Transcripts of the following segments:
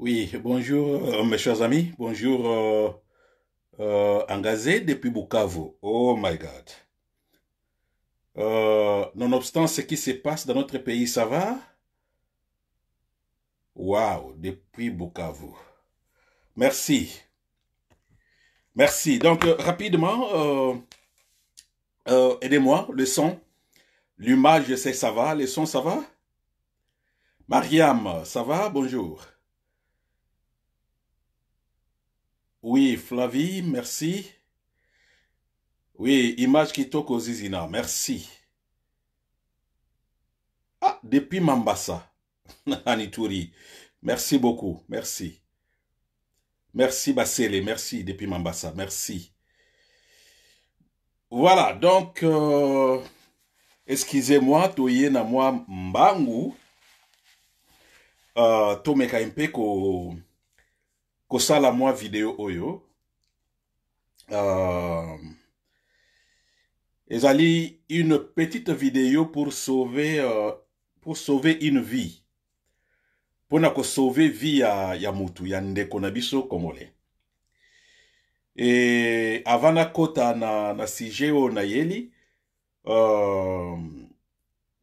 Oui, bonjour euh, mes chers amis, bonjour euh, euh, Angazé depuis Bukavu. Oh my God. Euh, nonobstant ce qui se passe dans notre pays, ça va Waouh, depuis Bukavu. Merci. Merci. Donc rapidement, aidez-moi, le son, l'image, c'est ça va, le son, ça va Mariam, ça va Bonjour. Oui, Flavie, merci. Oui, image Kitoko Zizina, merci. Ah, depuis Mambassa, Anitouri, merci beaucoup, merci. Merci Bassele, merci depuis Mambassa, merci. Voilà, donc, euh, excusez-moi, Toye na moi Mbangu, euh, Tomeka Impeko, la moi vidéo oyo euh, ezali une petite vidéo pour sauver euh, pour sauver une vie à sauver vie ya, ya motu ya ndeko na biso komole Et avant kota na, na sujet nayeli euh,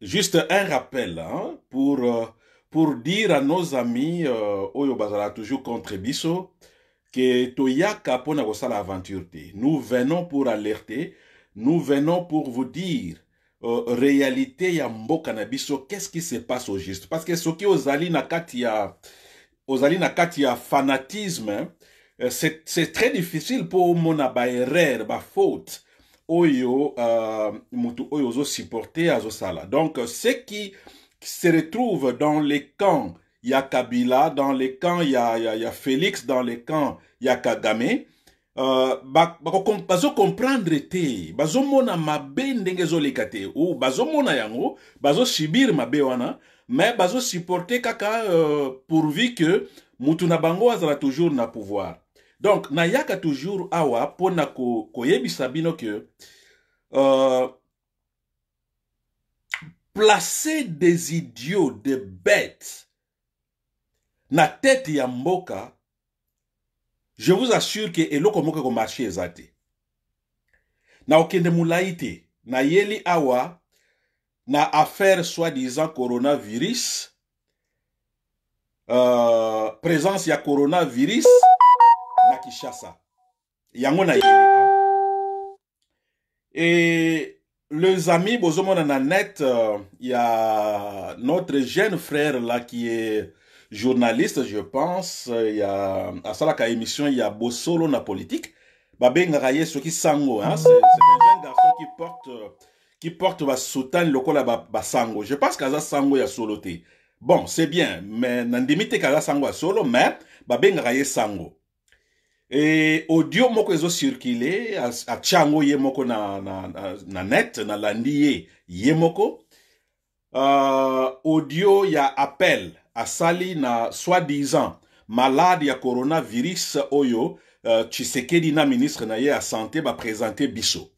juste un rappel hein, pour euh, pour dire à nos amis euh, oyo bazala toujours contre Bisso que toyaka pona kosala aventure te nous venons pour alerter nous venons pour vous dire euh, réalité ya mboka na biso qu'est-ce qui se passe au juste parce que soki ozali na kati ya ozali na kati ya fanatisme euh, C'est c'est très difficile pour po omona baerreur faute. oyo euh, motu oyo ozosupporte azosala donc ce qui qui se retrouvent dans les camps. Il y a Kabila dans les camps, il y a, y a, y a Félix dans les camps, il y a Kagame. Euh, bazo comprendre te mona ma ndenge zo te ou mona yango bazosibir mais wana me supporter kaka euh, pourvu que mutu na bango toujours na pouvoir donc nayaka toujours awa pour na koyebisa ko bino que, euh, placer des idiots, des bêtes na tête ya mboka, je vous assure que eloko moko komarche marché Na okende mulaiti na yeli awa na affaire soi-disant coronavirus, euh, présence ya coronavirus na Kishasa. Yango na yeli awa. Et les amis, bonjour mon net, il euh, y a notre jeune frère là qui est journaliste, je pense, il euh, y a à ça la émission, il y a Bossolo na politique. Babenga ce qui sango hein, c'est un jeune garçon qui porte euh, qui porte va soutane lokola ba, ba sango. Je pense ça sango ya solo Bon, c'est bien, mais qu'à ça sango ya solo, mais babenga Raye sango. Et audio moko circulé atiango ye moko na, na, na, na net na ye ye moko euh, audio ya appel à sali na soi-disant malade ya coronavirus oyo uh, tshisekedi na ministre na ye santé ba Ba biso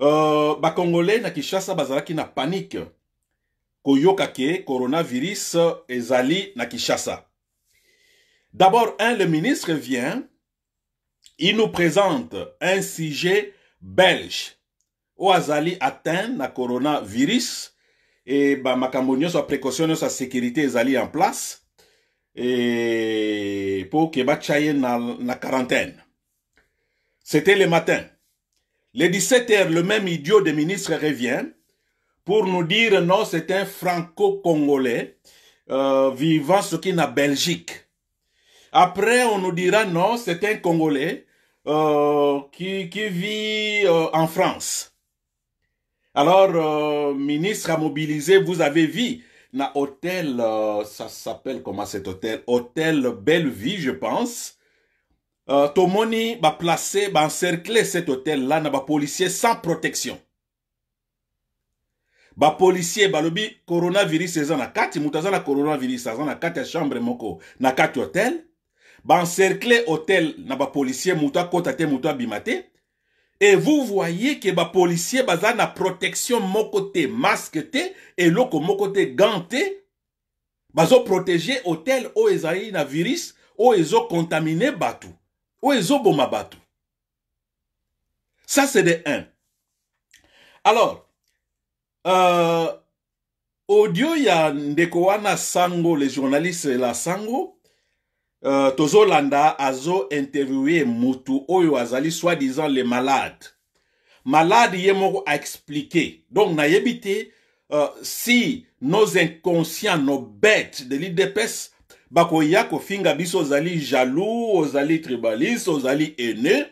euh, ba congolais na bazala bazalaki na panique koyoka ke coronavirus ezali na kishasa d'abord un le ministre vient il nous présente un sujet belge. Oazali atteint la coronavirus et bah, Macamonios a précautionné sa précaution sa sécurité en place et pour que bachaye ait na, quarantaine c'était le matin les 17 heures le même idiot de ministre revient pour nous dire non c'est un franco-congolais euh, vivant ce qui est en Belgique après on nous dira non c'est un congolais euh, qui, vit euh, en France. Alors, euh, ministre a mobilisé, vous avez vu, na hôtel, ça s'appelle comment cet hôtel Hôtel Vie, je pense. Tomoni a placé, a encerclé cet hôtel-là, na ba policier sans protection. Ba policier, ba coronavirus, c'est na kati, mutaza la coronavirus, c'est na 4 chambre moko, na quatre hôtel bancercle hôtel na policier muta kota te mouta bimate. et vous voyez que policier baza na protection moko te masque te eloko moko te ganté bazo protéger hôtel au ezali na virus oyo contaminé bato boma ezoboma ça c'est de un alors euh, audio ya ndeko wana sango les journalistes la sango euh, tozolanda azo interviewé mutu oyo azali soi-disant les malades malades Yemoko a expliqué donc na euh, si nos inconscients nos bêtes de l'idps bakoya kofinga biso zali jaloux ozali tribaliste ozali aîné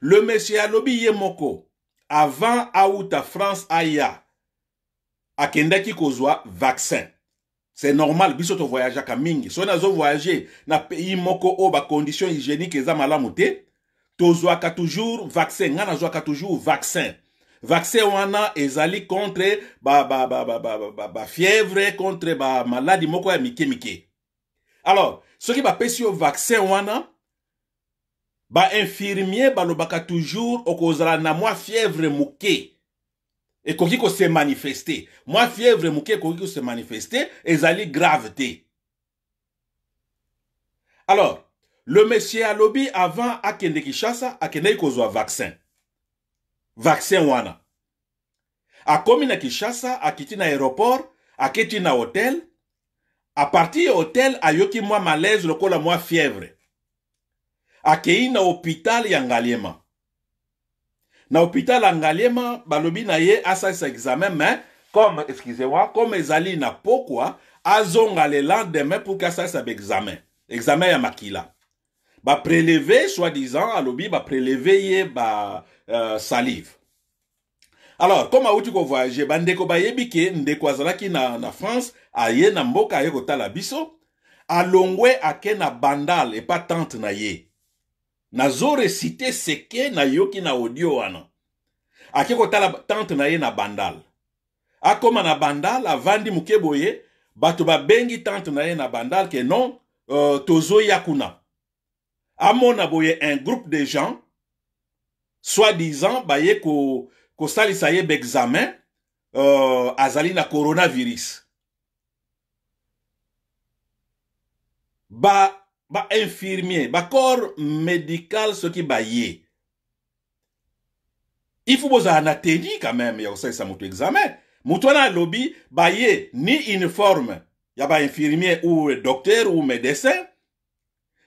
le monsieur alobi Yemoko avant Aouta france aya akendaki kozwa vaccin c'est normal biso tovoyageaka à Kamingi. voyagé, na pays moko oyo condition hygiénique eza to zo aka toujours vaccin zo aka toujours vaccin vaccin wana ezali contre fièvre contre maladie, moko ya mike mike alors va bapesi yo vaccin wana ba balobaka toujours okozala na moi fièvre mouke. Et se manifeste. Moi fievre moke se manifeste. et zali gravité. alors le monsieur lobby avant a kende akendeki kozwa vaccin vaccin wana A na Kishasa, kiti na aéroport aketi na A partir a eu yoki moi malaise le la moi fievre akei na hôpital ya na hôpital angaliema balobi na ye sa examen mais comme excusez-moi comme ezali na pokwa azonga le lendemain pour ke sa baexamen examen ya makila prélever soi-disant alobi bapreleve ye ba euh, salive alors comme awuti j'ai bandé bayebi ke ndeko azalaki na, na france aye na mboka aye kotala biso alongwe ake na bandal pas tante na ye nazoresite seke nayoki na audio wana ake kotala tante na ye na bandal akoma na bandal avandi moke boye bato babengi tante na ye na bandal ke non euh, tozo tozoya kuna amona boye un groupe de gens soi-disant baye kosalisa ko ye yeb examen, euh, azali na coronavirus ba ba infirmier ba corps médical soki baye il vous un atelier quand même aussi kosalisa moto examen moto na lobby baye ni uniforme pas infirmier ou docteur ou médecin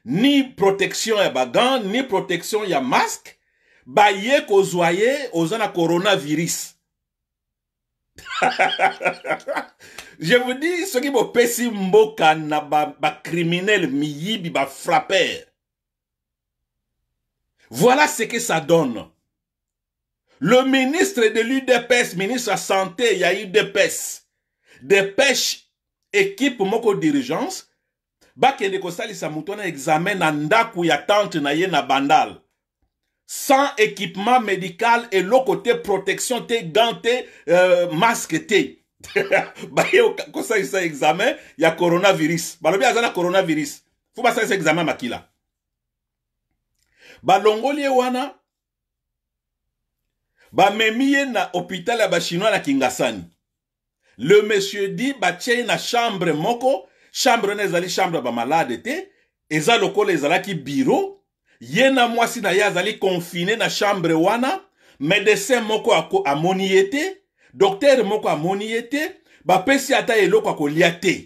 ni protection et bagan ni protection y a masque baye ko aux oza la coronavirus Je vous dis, ce qui est mboka na ba, ba criminel miyibi ba frapper. Voilà ce que ça donne. Le ministre de l'UDPS, ministre de la Santé, il y a eu des pêches. Des équipe moko dirigeance, bakende kosalisa moto na examen na ndako ya tante na na bandal sans équipement médical et l'autre côté protection t'es gants euh, masque baye kosalisa examen ya coronavirus balobi aza zana coronavirus fo basalisa examen makila balongoli ye wana ba memiye na hôpital ya bah, chino na kingasani le monsieur di ba ye na chambre moko chambre na ezali chambre ba malade, te eza lokola ki biro ye na mwasi na ye azali confiné na chambre wana médecin moko amoni ye te docteur moko amoni Bapesiata et bapesi ata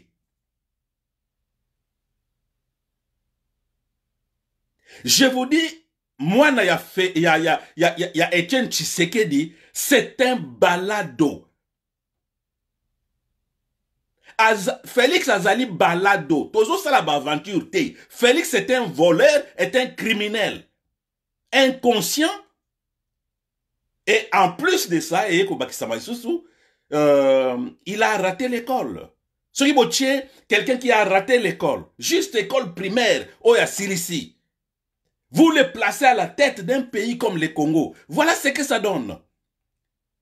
je vous dis moi, ya, y ya, ya, ya, ya, Etienne Tshisekedi c'est un balado Az, Félix azali balado ba la te Félix est un voleur est un criminel inconscient et en plus de ça, euh, il a raté l'école. Ce qui quelqu'un qui a raté l'école, juste école primaire, au Sirisi. Vous le placez à la tête d'un pays comme le Congo. Voilà ce que ça donne.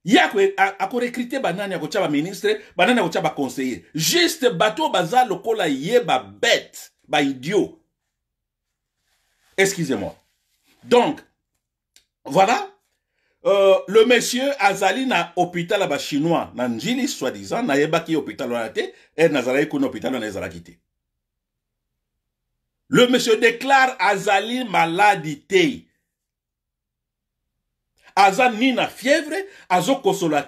Il y a recruté banani un ministre, banani à conseiller. Juste bateau bazar le yé ba bête, idiot. Excusez-moi. Donc, voilà euh, le monsieur azali na hôpital à chinois na njili soi-disant yebaki hôpital wana te eh, na na hôpital na le monsieur déclare azali maladi te aza fievre, na fièvre Azo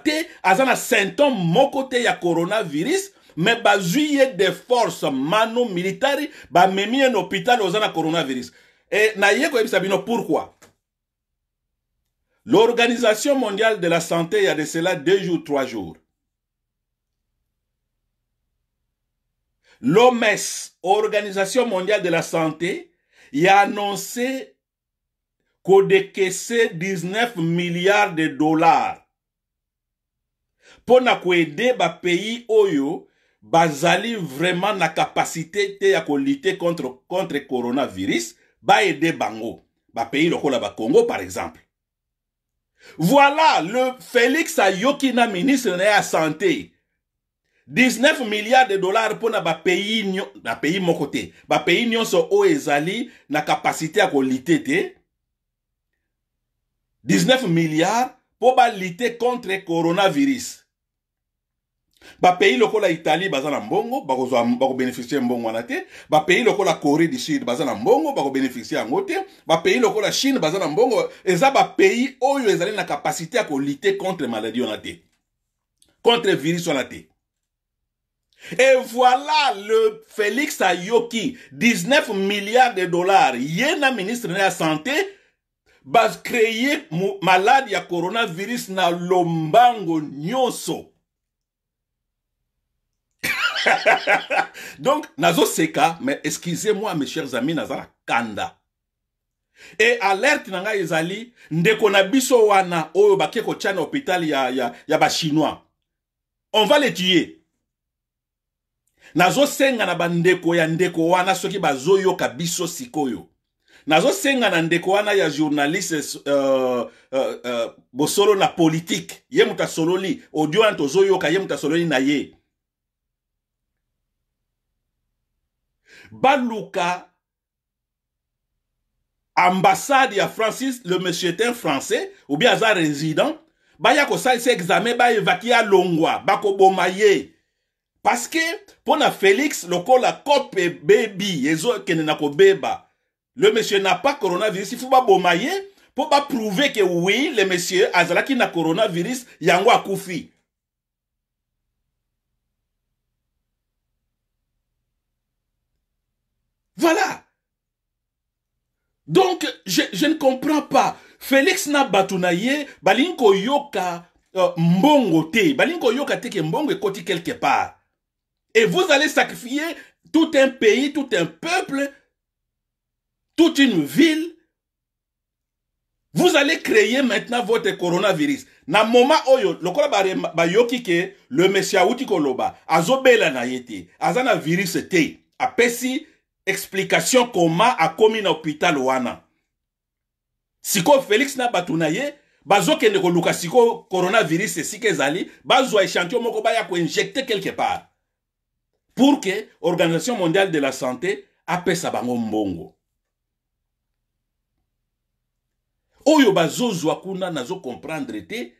te azana na symptôme moko te ya coronavirus mais bazwi de force mano militari ba ye na hôpital oza na coronavirus e eh, na pourquoi L'Organisation mondiale de la santé, il y a de cela deux jours, trois jours. L'OMS, Organisation mondiale de la santé, y a annoncé qu'on décaissait 19 milliards de dollars pour aider le pays oyo bazali vraiment la capacité de lutter contre le coronavirus ba aider bango Le pays lokola Congo par exemple voilà le Félix Ayokina, ministre de la Santé. 19 milliards de dollars pour le pays, notre pays mon côté. Ba pays de la capacité à lutter 19 milliards pour lutter contre le coronavirus bapays la italie baza na mbongo bako bénéficier mbongo na te de la corée du sud baza na mbongo bénéficier Le te de la chine baza na mbongo eza pays oyo ezali na capacité à lutter contre maladie wana contre virus wana te Et voilà le Félix Ayoki, 19 milliards de dollars. Yena ministre de la Santé, bas créé malade ya coronavirus na lombango nyoso. donc nazoseka mais excusez-moi mes chers amis naza na kanda e alerte na ngai ezali ndeko na biso wana oyo bake kotia na hôpital ya, ya, ya bachinois on va le tuer nazosenga na bandeko ya ndeko wana soki bazoyoka biso sikoyo nazosenga na ndeko wana ya journaliste uh, uh, uh, bosolo na politike ye moto asololi audio wana tozoyoka ye moto asololi na ye baluka ambassade ya francis le monsieur est un français ou bien un résident baya kosalisa examen baevaki ya longwa à ye parce que pour na félix lokola kope yezo pour na beba. le monsieur na pas coronavirus il faut ba baboma pour pour prouver que, oui le monsieur qui na coronavirus yango akufi Voilà. Donc, je, ne comprends pas. Félix na balinko yoka un euh, te. Balinko yoka te que bon quelque part. Et vous allez sacrifier tout un pays, tout un peuple, toute une ville. Vous allez créer maintenant votre coronavirus. Na moma oyo, lokola ba yoki ke, le messia uti koloba, azobela na yete, azana virus te, apesi, explication comment a na hôpital wana Siko félix na bazo na ye siko si sikoyo coronavirus est ezali a échantillon moko baya injecter quelque part pour que organisation mondiale de la santé appelle bango mbongo oyo zwa kuna comprendre te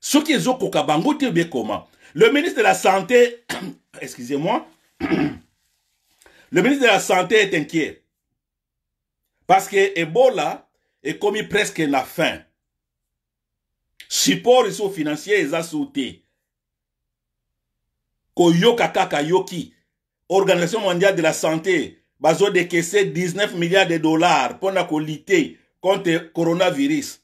soki ezokoka bango te bien comment. le ministre de la santé excusez moi le ministre de la Santé est inquiet. Parce que Ebola est commis presque la fin. Support et financier est sauté. Koyoka kakayoki, Organisation mondiale de la santé. a décaissé 19 milliards de dollars pour la contre le coronavirus.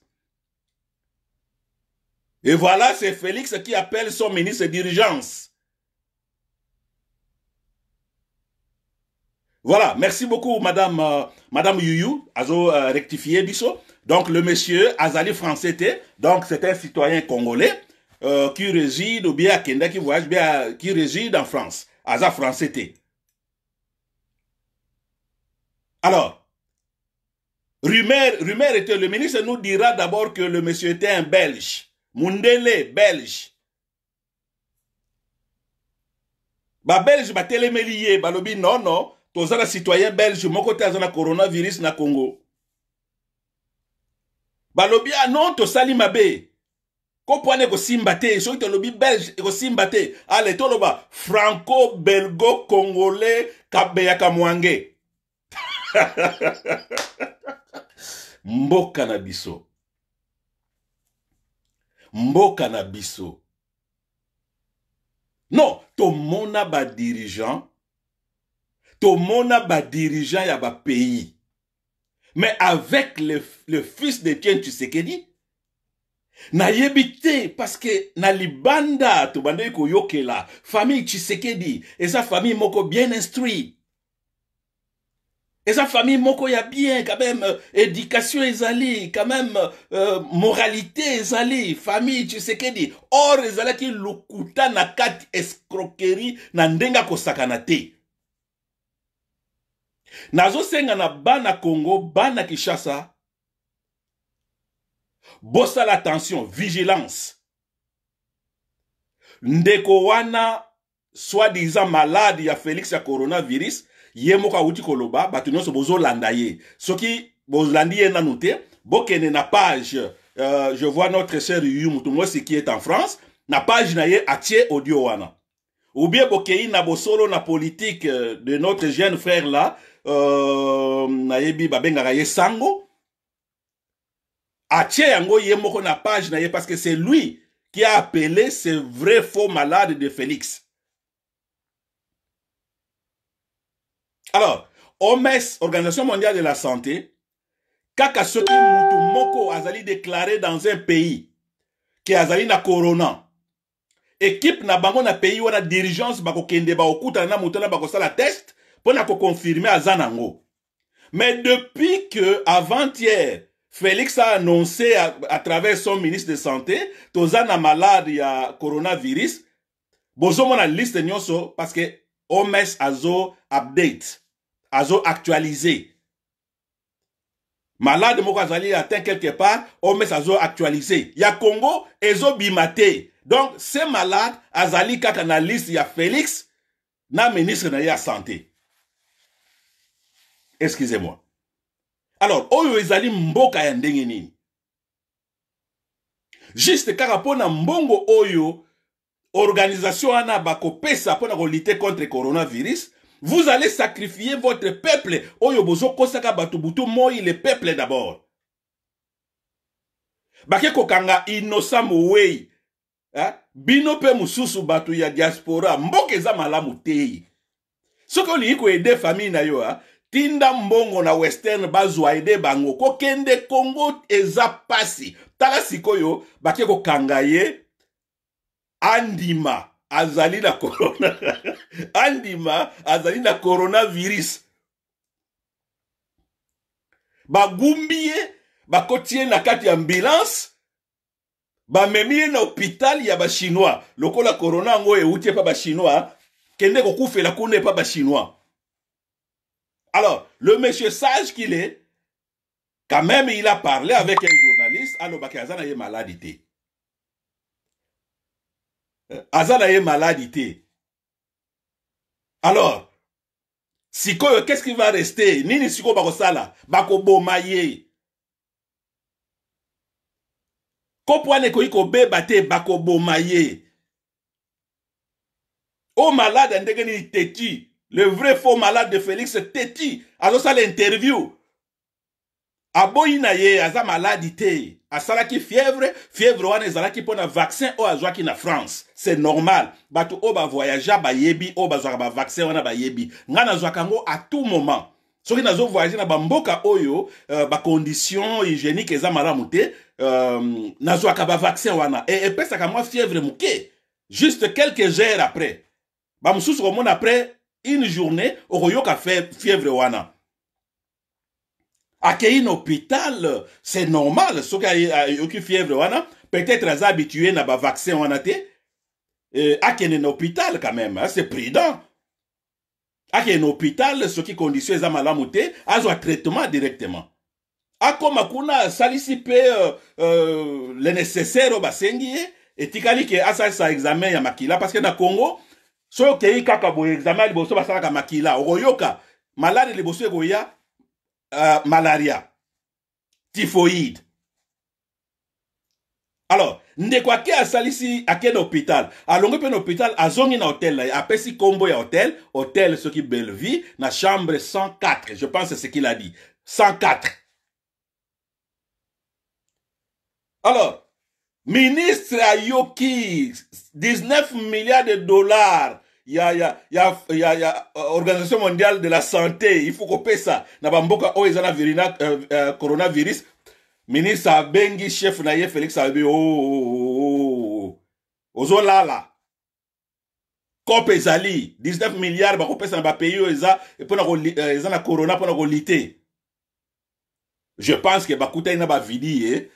Et voilà, c'est Félix qui appelle son ministre d'urgence Voilà, merci beaucoup madame euh, madame Yuyu azo euh, rectifié biso. Donc le monsieur Azali Franceté, donc c'est un citoyen congolais euh, qui réside ou bien à Kenda qui voyage bien qui réside en France. Azali Franceté. Alors rumeur, rumeur, était le ministre nous dira d'abord que le monsieur était un belge. Mundele belge. belge bah, télémélié, ba non non tozala citoyen belge moko te aza coronavirus na congo balobi ah non tosali mabe kopo ko simbate. so soki lobi belge ko simbate. ale loba. franco belgo congolais kabeyaka mwange mboka na biso mboka na biso non ba dirigeant tomona ba dirigeant ya ba pays. Mais avec le, le fils de d'Etienne Tshisekedi, nayebi parce que na libanda yoke la famille tu sais tshisekedi sa famille moko bien instruit sa famille moko ya bien quand même euh, éducation ezali quand même euh, moralité ezali famille dit? or ezalaki lokuta na kati escroquerie na ko akosakana te senga na bana congo bana kinshasa la l'attention, vigilance ndeko wana soi-disant malade ya félix ya coronavirus Yemoka Utikoloba, awuti koloba batunyo nyonso bozolanda ye soki bozolandi na noté, na page euh, je vois notre cher yu mutu ce qui est en france na page na ye atie audio wana ou bien bokei na solo na politique euh, de notre jeune frère là na euh, nayebi Babenga ye sango atie yango ye na page na ye parce que c'est lui qui a appelé ce vrai faux malade de Félix alors OMS organisation mondiale de la santé kaka soki mutu moko azali déclaré dans un pays qui azali na corona équipe na bango na pays wana dirigeance ba okuta na bako bako bakosala test pour confirmer à Zanango, mais depuis que avant-hier félix a annoncé à, travers son ministre de santé toza na malade a coronavirus bozomona liste nyonso parce que a zo update zo actualisé. malade qui est atteint quelque part omes Il y a congo ezobima bimaté. donc ce malade azali kaka na liste a félix na ministre de la santé Excusez-moi. Alors, oyo ezali mboka ya ndenge nini? Juste kaka pona mbongo oyo organisation bako pesa pona ko lutter contre coronavirus, vous allez sacrifier votre peuple oyo bozo kosaka bato butu moi le peuple d'abord. Bakeko kanga innocent mouwei. Hein? Bino pe mususu bato ya diaspora mboke za malamu Soko Soki olingi de famille na yo, hein? tinda mbongo na western bazwa ede bango kokende kongo eza pasi tala sikoyo bake kokanga ye andima azali na corona andima azali na coronavirus bagumbi ye bakoti ye na kati ya ambulance bamemi ye na hôpital ya bachinois lokola corona yango euti epa bachinois kende kokufela kuna epa bachinois Alors, le monsieur sage qu'il est, quand même, il a parlé avec un journaliste, alors ah Bakazana maladie. maladité. Euh, Azana est maladité. Alors, sikoyo qu'est-ce qui va rester nini sikoyo bakosala Bakobo ye Ko wana be baté te bakoboma ye Oh malade ndenge teti. Le vrai faux malade de Félix Teti, alors ça l'interview. aboyina ye aza maladite. la qui fièvre fièvre wana ezalaki mpo na vaccin ou azwaki na france c'est normal ba yebi, bavoyagea ba vaccin bazwaka vaccin, wana Nga na nazwaka kango à tout moment soki voyage na bamboka oyo euh, ba condition hygiénique eza malamu te euh, vaccin vaccin, wana e ka moi fièvre mouke. juste quelques heures après bamosusu komon après une journée fait fièvre wana A un hôpital c'est normal soki yoki fièvre wana peut-être aza habitué na vaccin wana te euh, a un hôpital quand même hein, c'est prudent a un hôpital qui condition za malamu te un traitement directement A kuna asalisi mpe euh, euh, le nécessaire oyo basengi et que ke a examen ya makila parce que na congo So okei kaka boye examen ya liboso makila maladie. yoka, liboso ya uh, malaria typhoïde alors ndeko pas asalisi à quel hôpital A mpe na hôpital zongi na hôtel na A apesi nkombo ya hôtel hôtel soki vie, na chambre 104 je pense ce qu'il a dit 104 alors ministre ayoki 19 milliards de dollars il y a, il y a, il y a, il euh, y a, Organisation mondiale de la santé, il faut kope ça. Na bamboka ils oh, ont na virina, euh, euh, coronavirus, ministre bengi chef na Félix Abi, oh, oh, oh, oh. oh COP ezali 19 milliards bakopesa na bapays oyo eza mpona eza na corona mpona kolite je pense que ke bakutani na bavidi ye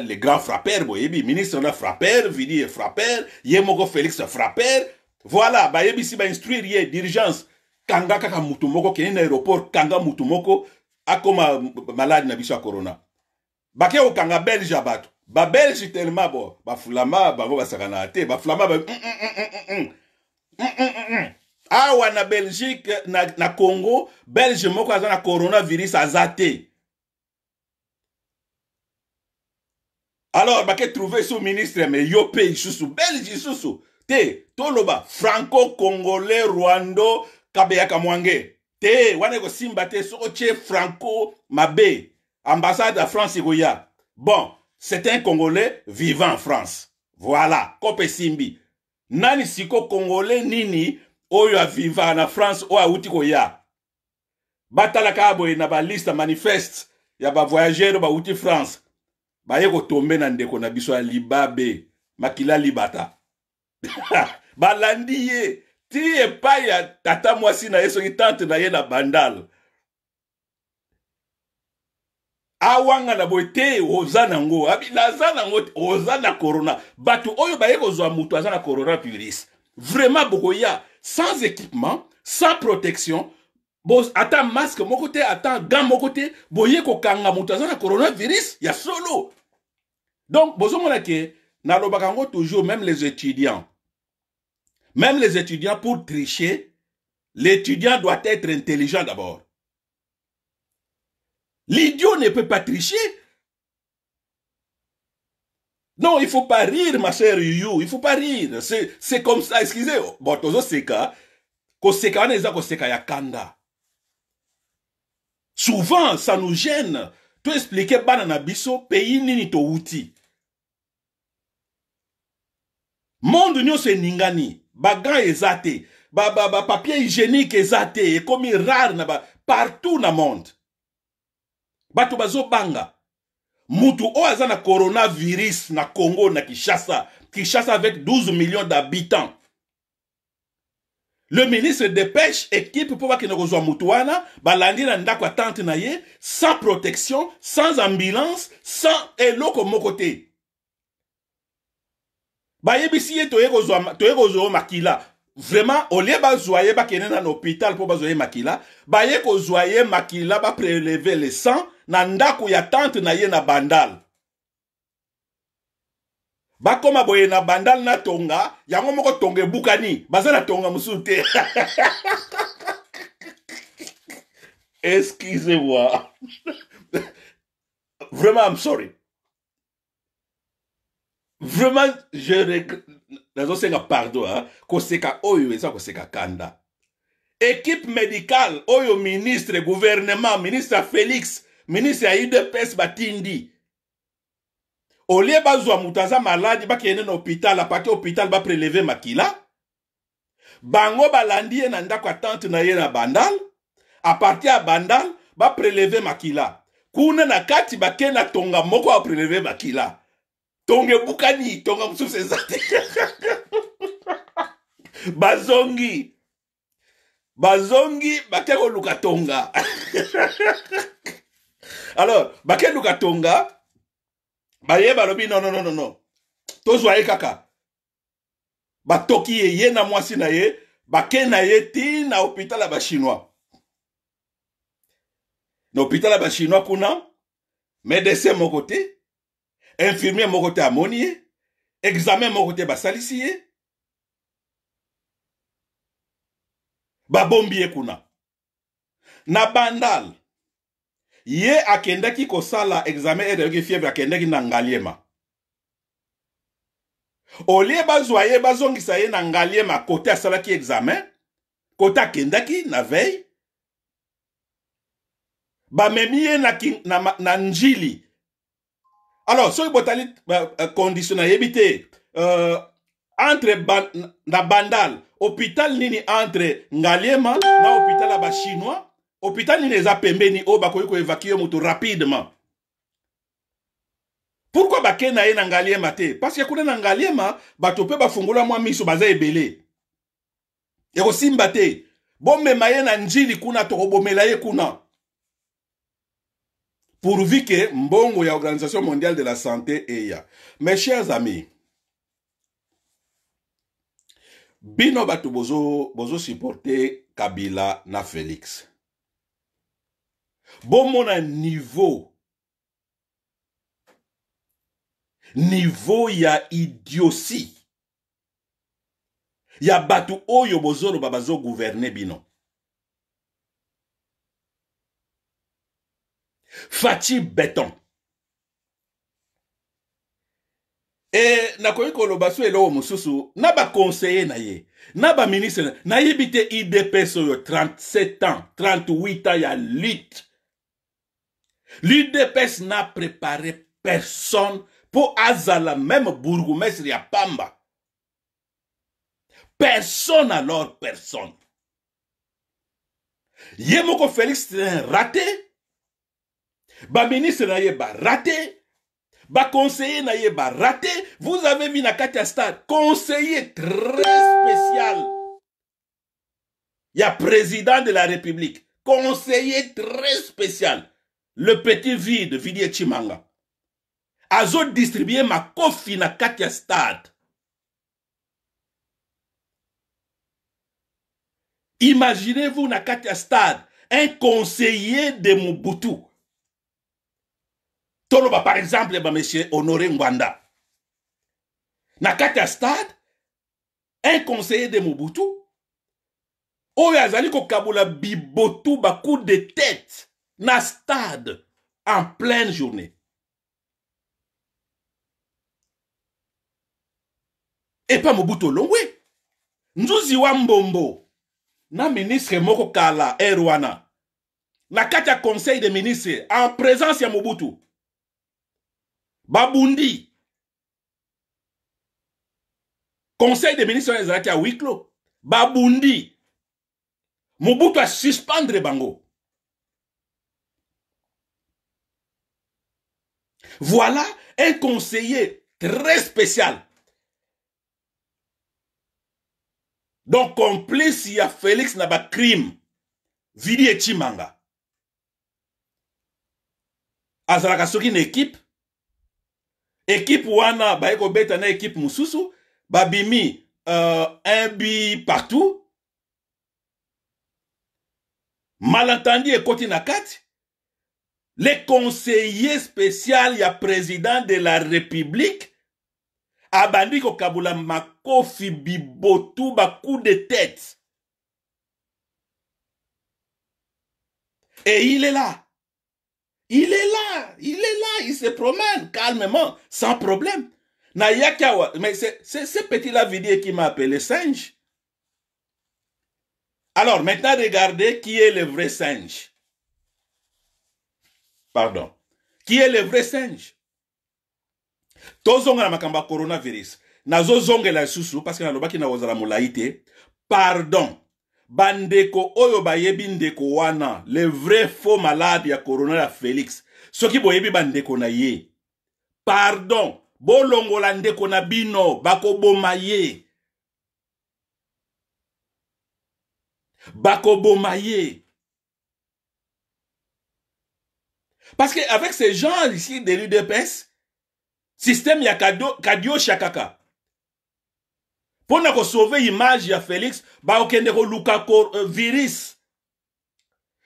le grand frapper boyebi ministre na frapper vidi ye frapper ye moko félix Frappeur voilà bayebisi instruire ye dirigence. kanga kaka Mutumoko, moko keni na kanga Mutumoko, a akoma malade na biso ya corona bake kanga belge abato Ba belge tellement bo Ba bango ba te ba... mm -mm awa na belgique na, na congo belge moko aza na coronavirus aza te alors bake trouve sous ministre mais yo mpe lisusu belge susu. te toloba franco congolais rwando kabeyaka mwange te wana ekosimba te soko franco mabe ambassade ya france ekoya bon c'est un congolais vivant en france voilà kope Simbi. nani siko congolais nini oyo vivant na france oyo awuti koya batalaka boye na baliste manifeste ya ba bawuti france baye kotombe na ndeko na biso ya libabe makila libata balandi ye ti epai ya tata mwasi na ye soki tante na ye na bandala awanga na boye te oza nango naza nango oza na corona bato oyo baye kozwa moto aza na virus vraiment bokoya sans équipement sans protection bo ata masque moko te ata gant moko te boye kokanga moto aza na virus ya solo donc bozomona ke nalobaka yango toujours même les étudiants même les étudiants, pour tricher, l'étudiant doit être intelligent d'abord. L'idiot ne peut pas tricher. Non, il ne faut pas rire, ma chère Yu, il faut pas rire. C'est comme ça, excusez. Bon, Souvent, ça nous gêne. Tu expliquer banana biso pays nini to uti. Monde c'est Ningani bagant ba, ba, papier hygiénique exaté, comme il rare na ba, partout na monde bato banga. mutu o aza na coronavirus na congo na kinshasa kinshasa avec 12 millions d'habitants le ministre dépêche équipe pour voir kozwa mutu reçoit balandi na ndako tante na sans protection sans ambulance sans eloko moko mokote bayebisi ye kozwa makila vraiment au lieu bazwa ye bakende na hôpital mpo bazwa makila baye kozwa ye makila prélever le sang na ndako ya tante na ye na bandal bakoma boye na bandal na tonga yango moko tonga bukani baza na tonga mosusu te excusez-moi vraiment i'm sorry vraiment je nazosenge pardon hein? koseka oyo eza koseka kanda équipe médicale oyo ministre gouvernement ministre félix ministre Aidepes batindi olie bazwa mutaza aza maladi bakende na hôpital apake hôpital prélever makila bango ba landi na ndako ya tante na ye na bandal apartir à bandal prélever makila kuna na kati na tonga moko prélever makila tongebukani tonga mosusu eza te bazongi bazongi bake koluka tonga alors bake luka tonga baye balobi non, non, non, non, non. tozwa ye kaka batoki ye ye na mwasi na ye bake na ye ti na hôpital ya bachinois na hôpital ya bachinois kuna médecin moko te infirmier moko te amoni ye examen moko te basalisi ye babombi ye kuna na bandal ye akendaki kosala examen ezalaki fievre akendaki na ngaliema olie bazwa ye bazongisa ye na ngaliema kote asalaki examen kote akendaki na veille bamemi ye na, na, na njili alors soki botali euh, condition nayebi te euh, entre ba, na bandal hôpital nini entre ngaliema na hôpital ya bachinois hôpital nini eza pembeni oyo bakoki koévacue moto rapidement pourkui bake na ye na ngaliema te parce que kuna na ngaliema bato mpe bafungola mwa miso baza ebele ekosimba te bomema ye na njili kuna tokobomela ye kuna pourvu que mbongo ya l'Organisation mondiale de la santé eya mes chers amis bino batu bozo, bozo kabila na félix mon niveau niveau ya idiotie. ya y oyo babazo gouverner bino Fatih Béton. e nakoki koloba so eloko mosusu na conseiller na ye na baministre bité IDP idps 37 ans 38 ans ya lutte l'idps na préparé personne pour azala même bourgmestre ya pamba personne alors personne Yemoko ko félix un raté ba ministre na raté, le conseiller na pas raté. vous avez vu na stade conseiller très spécial Il y a président de la république conseiller très spécial le petit vide Viliet chimanga ma kofi na kati stade imaginez-vous na kati stade un conseiller de mobutu toloba par exemple monsieur honoré ngwanda na kati stade un conseiller de mobutu a azali kokabula bibotu coup de tête na stade en pleine journée Et pas mobutu nous nzuzi mbombo na ministre moko kala Mokokala, dans na conseil de ministre en présence de mobutu Babundi. Conseil des ministres ezalaki à huis babundi. Mobutu a suspendre bango. Voilà un conseiller très spécial. Donc complice il y a Félix Naba crime. Vidi et Chimanga. Azalaka soki une équipe équipe wana Baiko beta na équipe babimi euh, un bi partout Malentendu, koti na kati le conseiller spécial ya président de la république abandi Kabula makofi bibotu coup de tête et il est là il est là, il est là, il se promène calmement, sans problème. Nayakawa, mais c'est ce petit-là qui m'a appelé singe. Alors maintenant, regardez qui est le vrai singe. Pardon. Qui est le vrai singe tozonga na makambo ya coronavirus la susu, parce que nalobaki na wazala te pardon bandeko oyo bayebi ndeko wana le vrai faux malade ya Corona ya félix soki boyebi bandeko na ye pardon bolongola ndeko na bino bakoboma ye bakoboma ye parce que avec ces gens ici de l'UDPS système ya kado kadio shakaka mpona sauver image ya felix bakokende koluka ko, uh, virus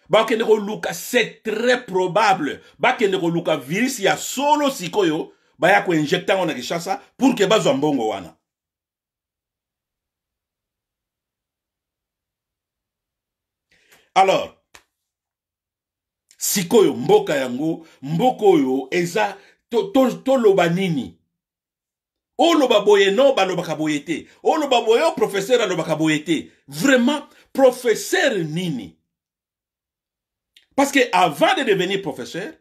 bah, ko luka c'est très probable bah, ko luka virus ya solo sikoyo baya on a na ça, hein, pour ke bazwa mbongo wana alors sikoyo mboka yango mboko yo, eza to, to, to nini le baboye non te on o oh, professeur vraiment professeur nini parce que avant de devenir professeur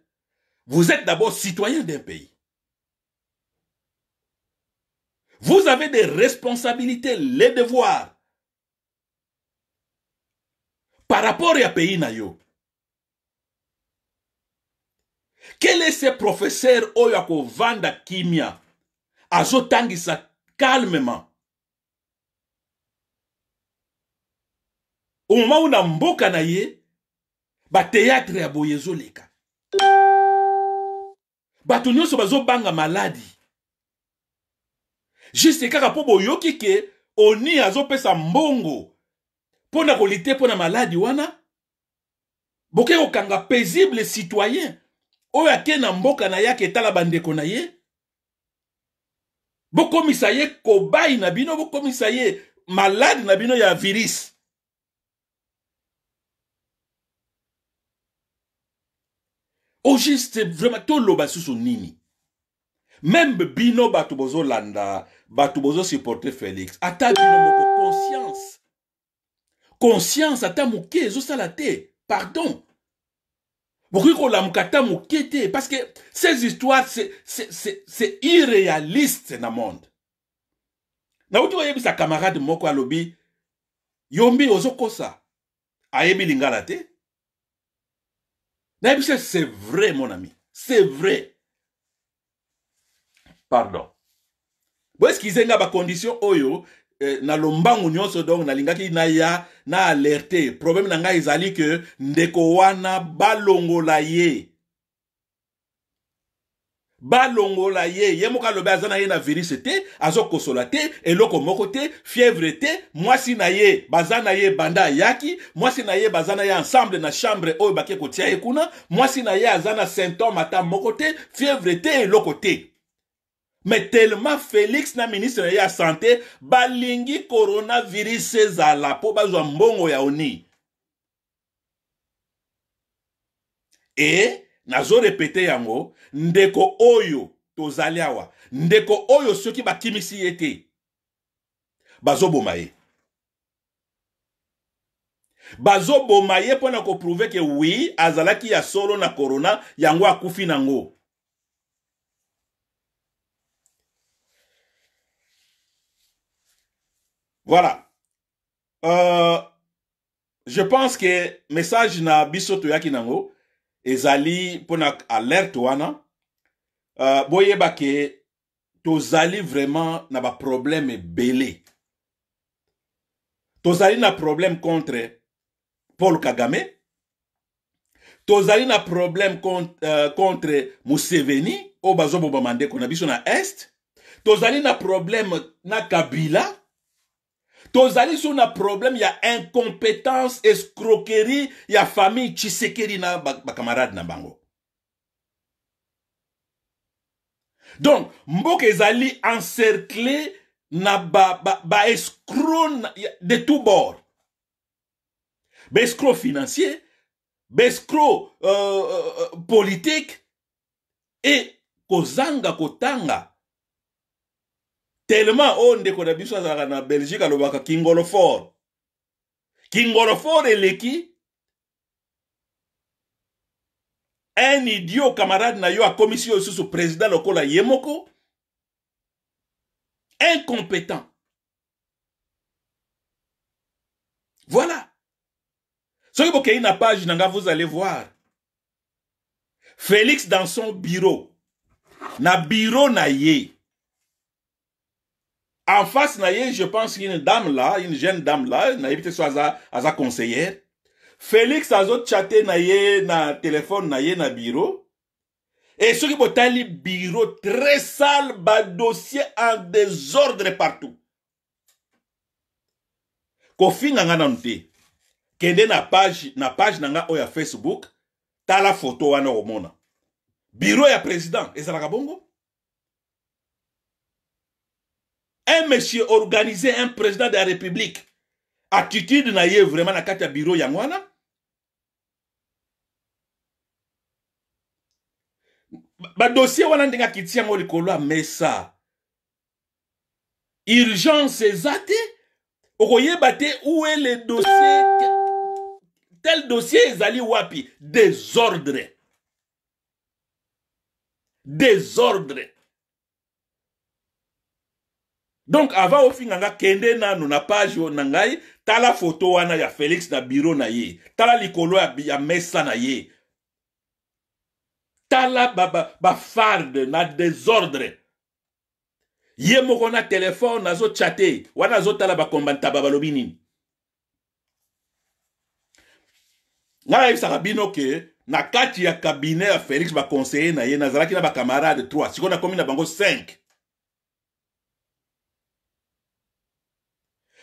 vous êtes d'abord citoyen d'un pays vous avez des responsabilités les devoirs par rapport à pays nayo quel est ce professeur Oyako Vanda kimia azotangisa calmement au moment où na mboka na ye bateatre ya boye ezoleka bato nyonso bazobanga maladi juste kaka mpo boyoki ke oni azopesa mbongo mpo na kolite mpo na maladi wana boke kokanga paisible citoyen oyo ake na mboka na ye ake etala bandeko na ye bokomisa ye kobai n'abino bino bokomisa ye malade n'abino bino ya viris. juste vraiment toloba susu nini Même bino landa, bozolanda bato supporter félix ata bino conscience conscience ata moke ezosala salate pardon parce que ces histoires, c'est irréaliste dans le monde. Na uti oyebisa camarade moko alobi yombi ozokosa ayebi lingala te nayebisa c'est vrai mon ami c'est vrai pardon est-ce boyeskizenga condition oyo oh eh, na lombangu nyonso donc nalingaki naya na alerte problème na ngai ezali ke ndeko wana balongola ye balongola ye ye moko alobi aza na ye na virisi te azokosola te eloko moko fievre te na ye bazana ye banda yaki mwasi na ye baza ye ensemble na chambre oyo bake kotia ye kuna mwasi na ye aza na ata moko te fievre te me telema felix na ministre na ye ya sante balingi coronavirus ezala mpo bazwa mbongo ya oni e nazorepete yango ndeko oyo tozali awa ndeko oyo soki bakimisi ye te bazoboma ye bazoboma ye mpo na koprouve ke wi azalaki ya solo na corona yango akufi nango Voilà. Euh, je pense que message na biso Yaki nango ezali pona alerte wana euh, baké, ke tozali vraiment na ba problème belé. tozali na problème contre Paul Kagame tozali na problème contre, euh, contre Museveni oyo mandé ko na biso na est tozali na problème na Kabila tozali sur un problème y a incompétence escroquerie a famille tshisekedi na camarade na bango donc mboke ezali encerclé na ba, ba, ba de tout bord escro financier baescro escro euh, euh, euh, politique et kozanga kotanga telema oyo oh, ndeko na biso azalaka na belgique alobaka kingolofor kingolofor eleki un idio camarade na yo akomisi yo lisusu président lokola ye moko incompétent voilà soki bokei na page na nga vous allez voir félix dans son bureau na bureau na ye en face na ye je pense une dame là une jeune dame là nayebi te so aza, aza conseillère félix azochate na ye na telefone na ye na bureau e soki botali bureau très sale badossier en désordre partout kofinga nga nanu te kende na page na page na nga oyo ya facebook tala foto wana omona bureau ya président ezalaka bongo un monsieur organisé un président de la république attitude na ye vraiment na kati ya biro yango wana badossier wana ndenge akiti yango likolo ya mesa urgence eza te okoyeba te ue le dossier tel dossier ezali wapi désordre désordre donc avant ofinganga kende nanu na page oyo na ngai tala foto wana ya félix na biro na ye tala likolo ya, ya mesa na ye tala bafarde ba, ba na désordre ye moko na telefone azochate wana azotala bakomba ntaba balobi nini ngai ayebisaka bino ke na kati ya kabine ya félix bakonseye na ye nazalaki na bakamarade 3 sikoyo nakomi na bango 5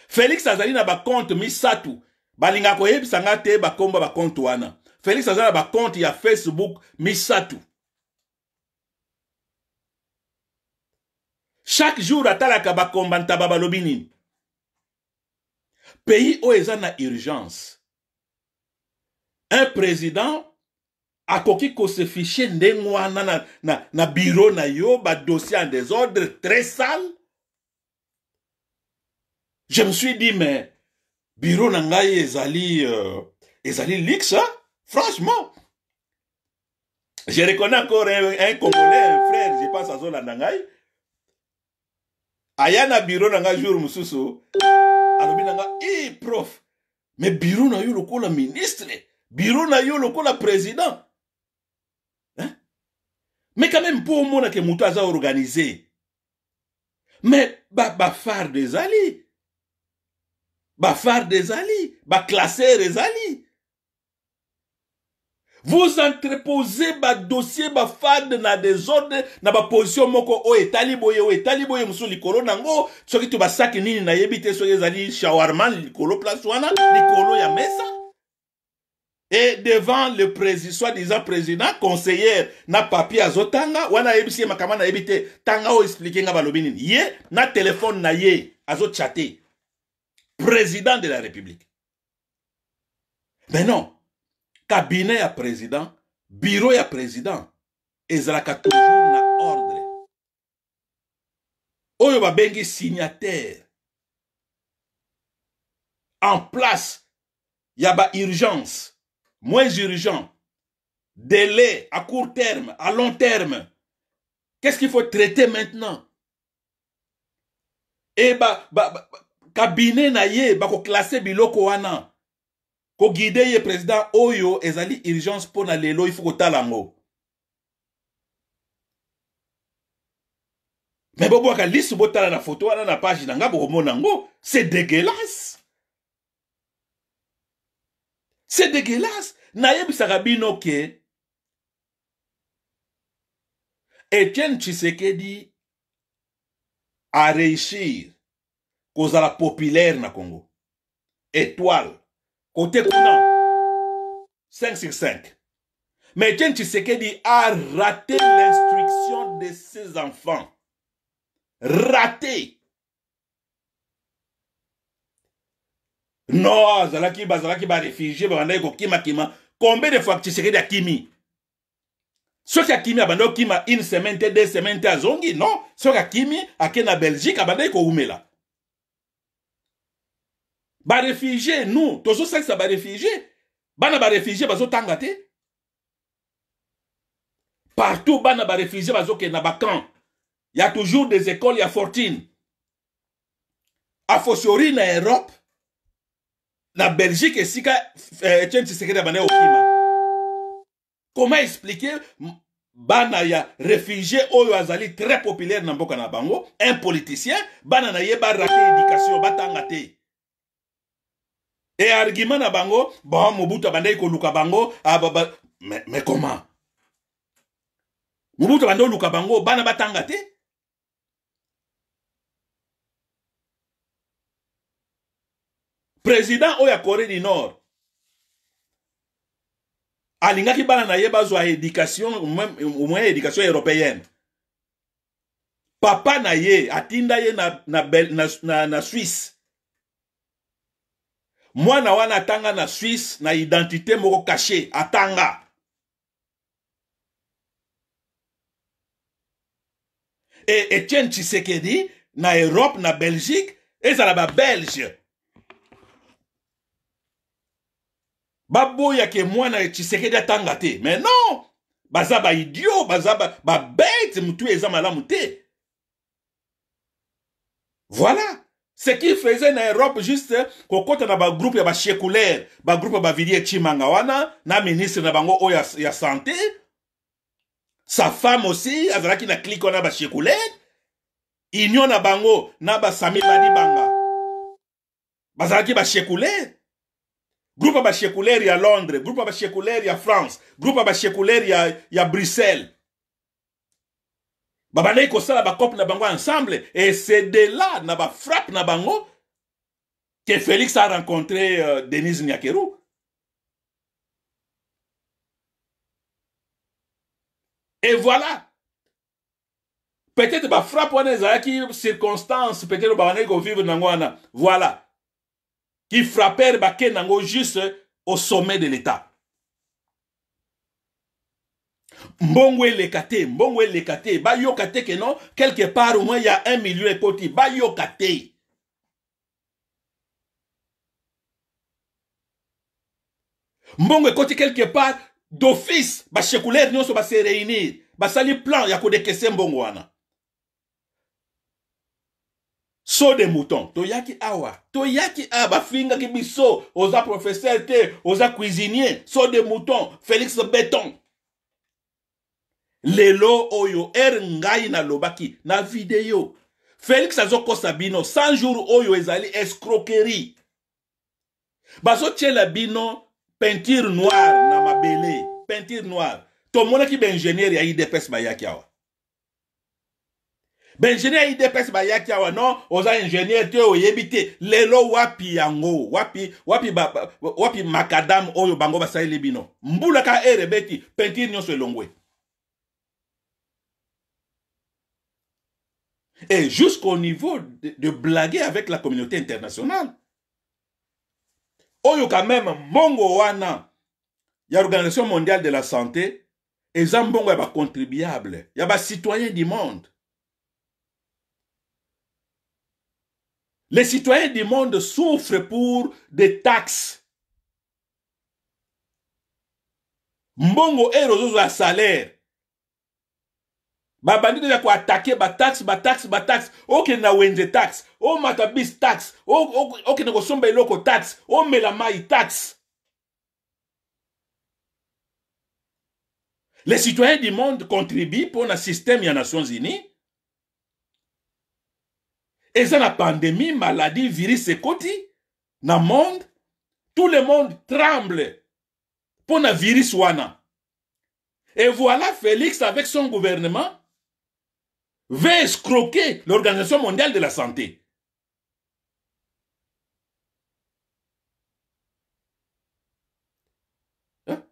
felix azali na compte misato Balinga koyebisa nga te bakomba compte wana felix aza na y ya facebook misatu. chaque jour atalaka komba ntaba balobi nini pays o eza na urgence un président ko kose fiche ndenge wana na, na, na na yo dossier en désordre très sale je me suis dit, mais bureau nangai ezali, euh, ezali lix, hein? franchement. Je reconnais encore un, Congolais, un frère, je pense à Zola nangai. Ayana na Nangaï jour mususu, alobi nanga, eh prof, mais Biro na le la ministre, Biro na le la président. Hein? Mais quand même, pour moi, que Moutaza organisé. Mais, bah, bah, phare des ba faire des ali ba classer des ali Vous entreposez ba dossier ba fade na des ordres na ba position moko o oh, etali boye o oh, etali boye oh, musu likolo nango soki to ba nini na yebite te soki ezali shawarma likolo place wana likolo ya mesa et devant le président soi-disant président conseillère na papier azotanga wana ma makama na yebite tanga o expliquer na balobini ye na téléphone na ye chaté président de la République. Mais non, cabinet à président, bureau à président, Et ça toujours na ordre. Oyo bengi signataire en place yaba urgence, moins urgent, délai à court terme, à long terme. Qu'est-ce qu'il faut traiter maintenant Et bah kabine na ye bakoklase biloko wana koguide ye président oyo ezali urgence mpo na lelo ifo kotala yango me bobwaka lisu botala na foto wana na page na nga bokomona yango c'est déguelasse c'est déguelasse nayebisaka bino ke etienne tshisekedi a réussir kozala populaire na Congo étoile côté kuna 5 sur 5 mais Etienne Tshisekedi a raté l'instruction de ses enfants raté non Zala ba baréfugie kima kima. combien de fois Tshisekedi akimi a Kimi, a kima une semaine deux semente, à Zongi non a Kimi, ake na belgique abandaki oumela réfugiés, nous tozosalisa barefugie bana barefugie bazo te partout bana na bakan Il y a toujours des écoles il y a fortune afosori na europe na belgique et esika eh, etienne eh, bana au okima comment expliquer bana ya réfugié oyo azali très populaire na mboka na bango un politicien bana na ye raquer éducation ba te e argument na bango bon mobutu abandaki koluka bango ababa ah, me, me comment mobutu abandi oluka bango bana batanga te président oyo ya corée du nord alingaki bana na ye bazwa éducation au moins éducation européenne papa na ye atinda ye na, na, na, na, na, na swisse mwana wana tanga na Suisse, na identité moko kashe atanga Et etienne dit na europe na belgique ezala babelge belge mwana ya tshisekedi atanga te mais non baza idiot, baza bête, ba motu eza malamu te voilà ce qui faisait na Europe juste kokota na un groupe ya ba shekulaire, groupe ba vilie chimanga wana na ministre na bango santé. Sa femme aussi azalaki na cliqué wana ba Union na bango na ba Sami Badi Banga. Bazalaki ba un Groupe ba y a Londres, groupe ba y a France, groupe ba shekulaire ya Bruxelles sala kosala bakope na bango ensemble et c'est de là na bafrappe na bango que félix a rencontré euh, denise nyakeru et voilà peut-être bafrappe wana ezalaki circonstance peut-être babandaki kovivre nango wana voilà qui frappèrent bakei nango juste au sommet de l'état mbongo eleka te mbongo eleka te bayoka te ke non quelque part au moins ya 1 million ekoti bayoka te mbongo ekoti quelque part d'office bashekulaire nyonso base réunir basali plan ya kodekese mbongo wana so de mouton toyaki awa toyaki awa bafingaki biso oza professeur te oza cuisinier so de mouton félix beton lelo oyo ere ngai nalobaki na video felix azokosa bino 100 jour oyo ezali escroquerie bazotiela bino peinture noire na mabele peinture noire tomonaki baingeniere ya idps bayaki awa baingenier ya idps bayaki awa no oza ingenier te oyebi te lelo wapi yango wapi wapi, ba, wapi makadamu oyo bango basaleli bino mbula ka ere beti peinture nyonso elongwe Et jusqu'au niveau de, blaguer avec la communauté internationale. Oyo quand même, Mongo a l'Organisation mondiale de la santé, et Zambongo est contribuable, il y a des citoyens du monde. Les citoyens du monde souffrent pour des taxes. Mbongo est aux salaire babandi taxe, koatake taxe, bataxe bataxe okende na wenze taxe omata oh, bis taxe oh, oh, okende kosomba eloko taxe omela mai taxe les citoyens du monde contribuent mpo na système ya nations unies eza na pandémie maladie virus ekoti na monde tout le monde tremble mpo na virus wana et voilà félix avec son gouvernement veut escroquer l'Organisation mondiale de la santé. Hein?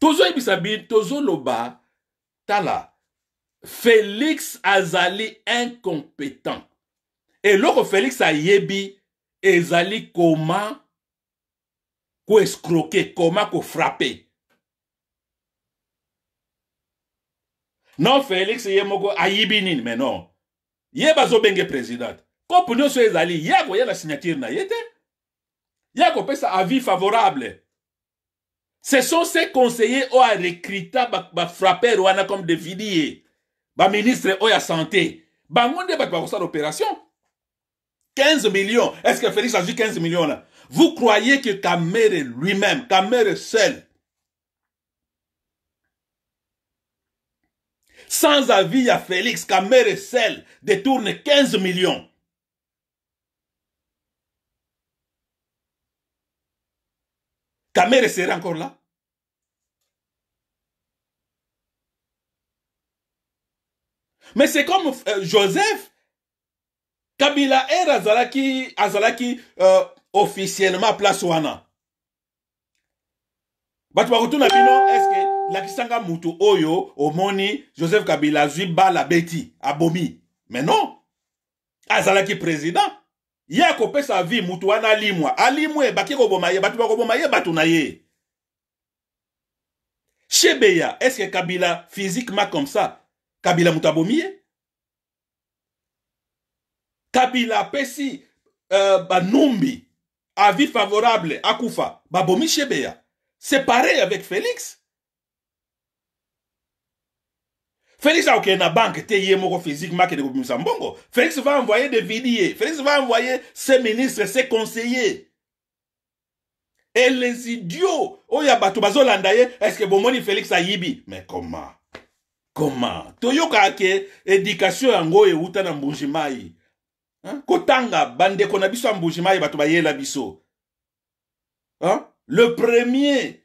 tozoyebisa Tozo lobba tala félix azali incompétent Et lorsque félix a ayebi ezali comment escroquer, comment frapper non Félix, felix ye moko un yibinine, mais non ye bazobenge présidente kopo nyonso ezali y y'a la signature na y yako un avis favorable ce sont ces conseillers qui ont bafrappere ba wana comme devidi ba ministre o ya santé bango ba bato ça l'opération. 15 millions est ce que félix a dit 15 millions vous croyez que mère, lui-même mère seul Sans avis à Félix, Camer et Sel détourne 15 millions. mère est encore là Mais c'est comme euh, Joseph, Kabila et Azalaki, euh, officiellement place Wana. bato bakotuna bino eske lakisanga mutu oyo omoni joseph kabila azwi bala beti abomi me non azalaki président ye akopesa avi mutu wana alimwa alimwa ebaki koboma ye bato bakoboma ye bato na ye shebeya eske kabila physiquement comme ça kabila mutu abomi ye kabila apesi uh, banumbi avi favorable akufa babomi shebeya C'est pareil avec Félix. Félix a na banque te moko physique marque de Mbongo. Félix va envoyer des vidéos. Félix va envoyer ses ministres, ses conseillers. Et les idiots, oya oh, bato est-ce que bon moni Félix a Yibi Mais comment? Comment? Toyo ke éducation yango outa na Mbujimai. Hein? Kotanga bande ko na biso ba biso. Hein? le premier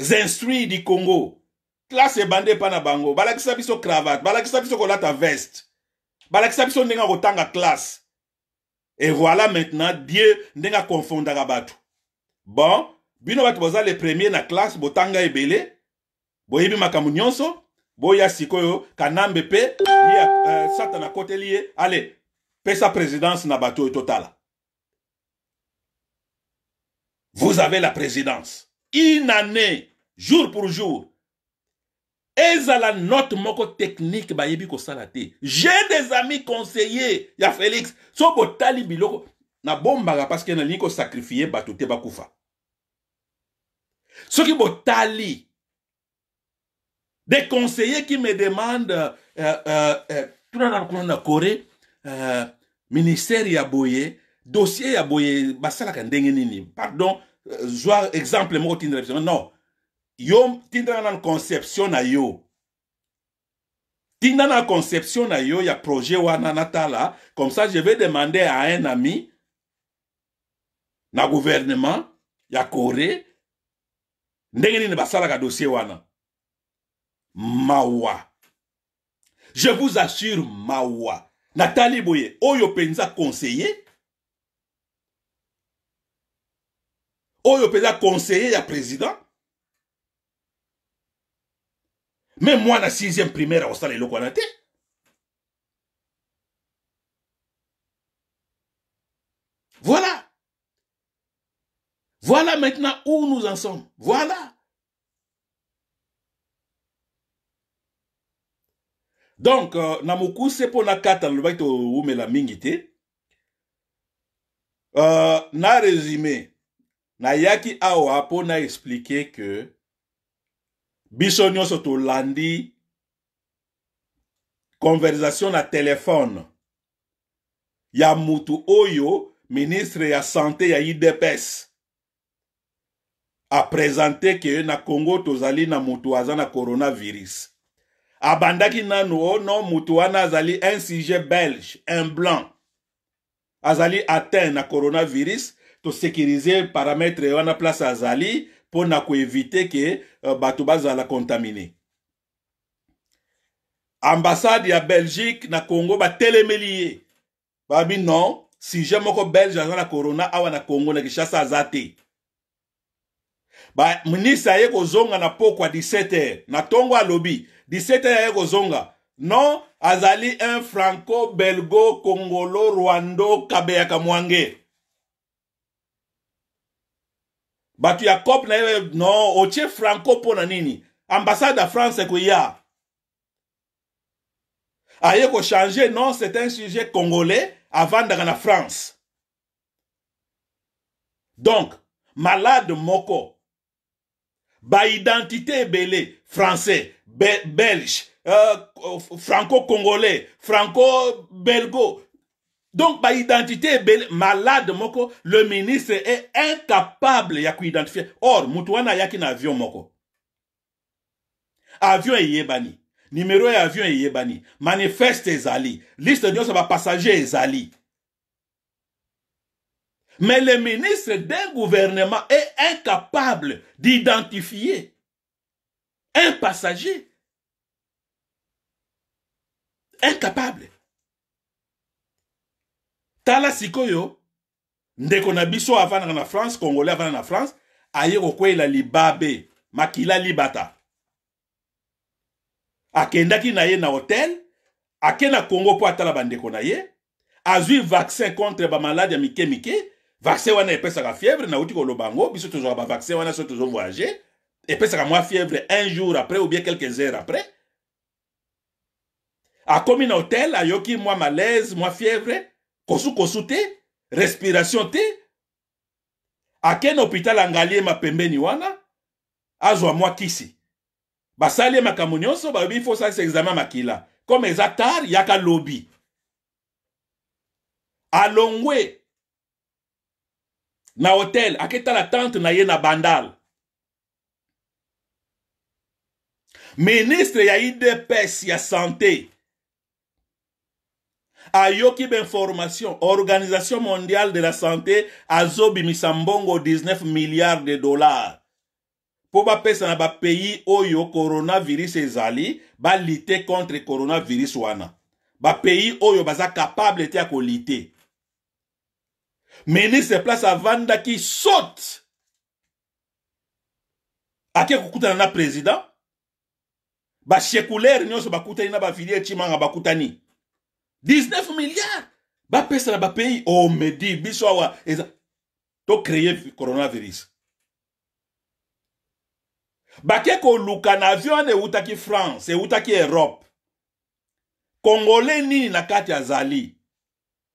instruit du Congo classe bande panabango na bango sa biso cravate balakisa biso kolata veste sa biso ndenge classe et voilà maintenant dieu ndenge la bateau. bon bino va boza le premier na classe botanga e boyebi makambo nyonso boya sikoyo kanambe Dieu ye uh, satana lié, allez, ale pesa présidence na bato est totala vous avez la présidence. Une année, jour pour jour. la note moko technique bayebi ko salaté. j'ai des amis conseillers ya félix so botali biloko na parceke nalingi kosakrifie bato te bakufa qui tali, des conseillers qui me demandent euh, euh, euh, tuna na corée euh, ministère ya dossier ya boye basalaka ndenge nini pardon zwa euh, exemple moko non yo tindra na conception na yo tinda na conception na yo ya projet wana natala comme ça je vais demander à un ami na gouvernement ya corée ndenge nini basalaka dossier wana mawa je vous assure mawa natali boye oyo penza conseiller oyo dire conseiller à président Même moi 6 sixième primaire au eloko wana te voilà voilà maintenant où nous en sommes voilà donc euh, c'est pour pour mpo na le bateau toumela la euh, na résumé nayaki awa mpo na explike ke biso nyonso tolandi conversation na telefone ya mutu oyo ministre ya sante ya idps apresente ke na congo tozali na mutu aza na coronavirus abandaki nanu o no mutu wana azali un sujet belge un blanc azali atteint na coronavirus tosécurize paramètre wana place azali mpo na koevite ke uh, bato bazala contamine ambassade ya belgique na congo batelemeli ye babi non sujet moko belge aza na corona awa na congo na kinshasa aza te baministre aye kozonga na pokwa 17h na ntongo alobi 17h aye kozonga non azali un franco belgo congolo rwando kabeyaka mwange Bah ya cope na no oche franco de na nini france, e ya france koya aye changer non c'est un sujet congolais avant d'aller na france donc malade moko identité belé, français belge euh, franco congolais franco belgo donc par identité ben, malade le ministre est incapable d'identifier. or il y a avion moko avion yebani. Numéro et avion yebani. manifeste Zali. liste ça passager est Zali. mais le ministre d'un gouvernement est incapable d'identifier un passager incapable tala sikoyo ndeko na biso avana na france congolais avana na france aye li libabe makila libata ki na ye na hotel akena kongo congo a atala bandeko na ye Azui vaccin contre malade ya mike mike vaccin wana epesaka fièvre na uti kolobango, biso ba vaccin wana so tozovoyage epesaka mwa fièvre un jour après ou bien quelques heures après A komi na hotel ayoki mwa malaise mwa fièvre kosu kosu te respiration te ken hôpital angalier ni wana azwa mwa kisi basali ma makambo ba balobi ça, osalisa examen makila comme ezatar yaka lobi alongwe na hotel aketala tante na ye na bandal ministre ya idps ya santé ayoki information organisation mondiale de la santé Azobi misambongo 19 milliards de dollars ba pesa na pays oyo coronavirus ezali lité contre coronavirus wana pays oyo baza capable te ya Menis ministre place ki saute. ake kokutana na président se ba bakutani na bafilie ba koutani. 19 milliards bapesana bapeyi omedi oh, biso awa eza tocreye coronavirus bake koluka na avion wana eutaki france eutaki europe kongole nini na kati azali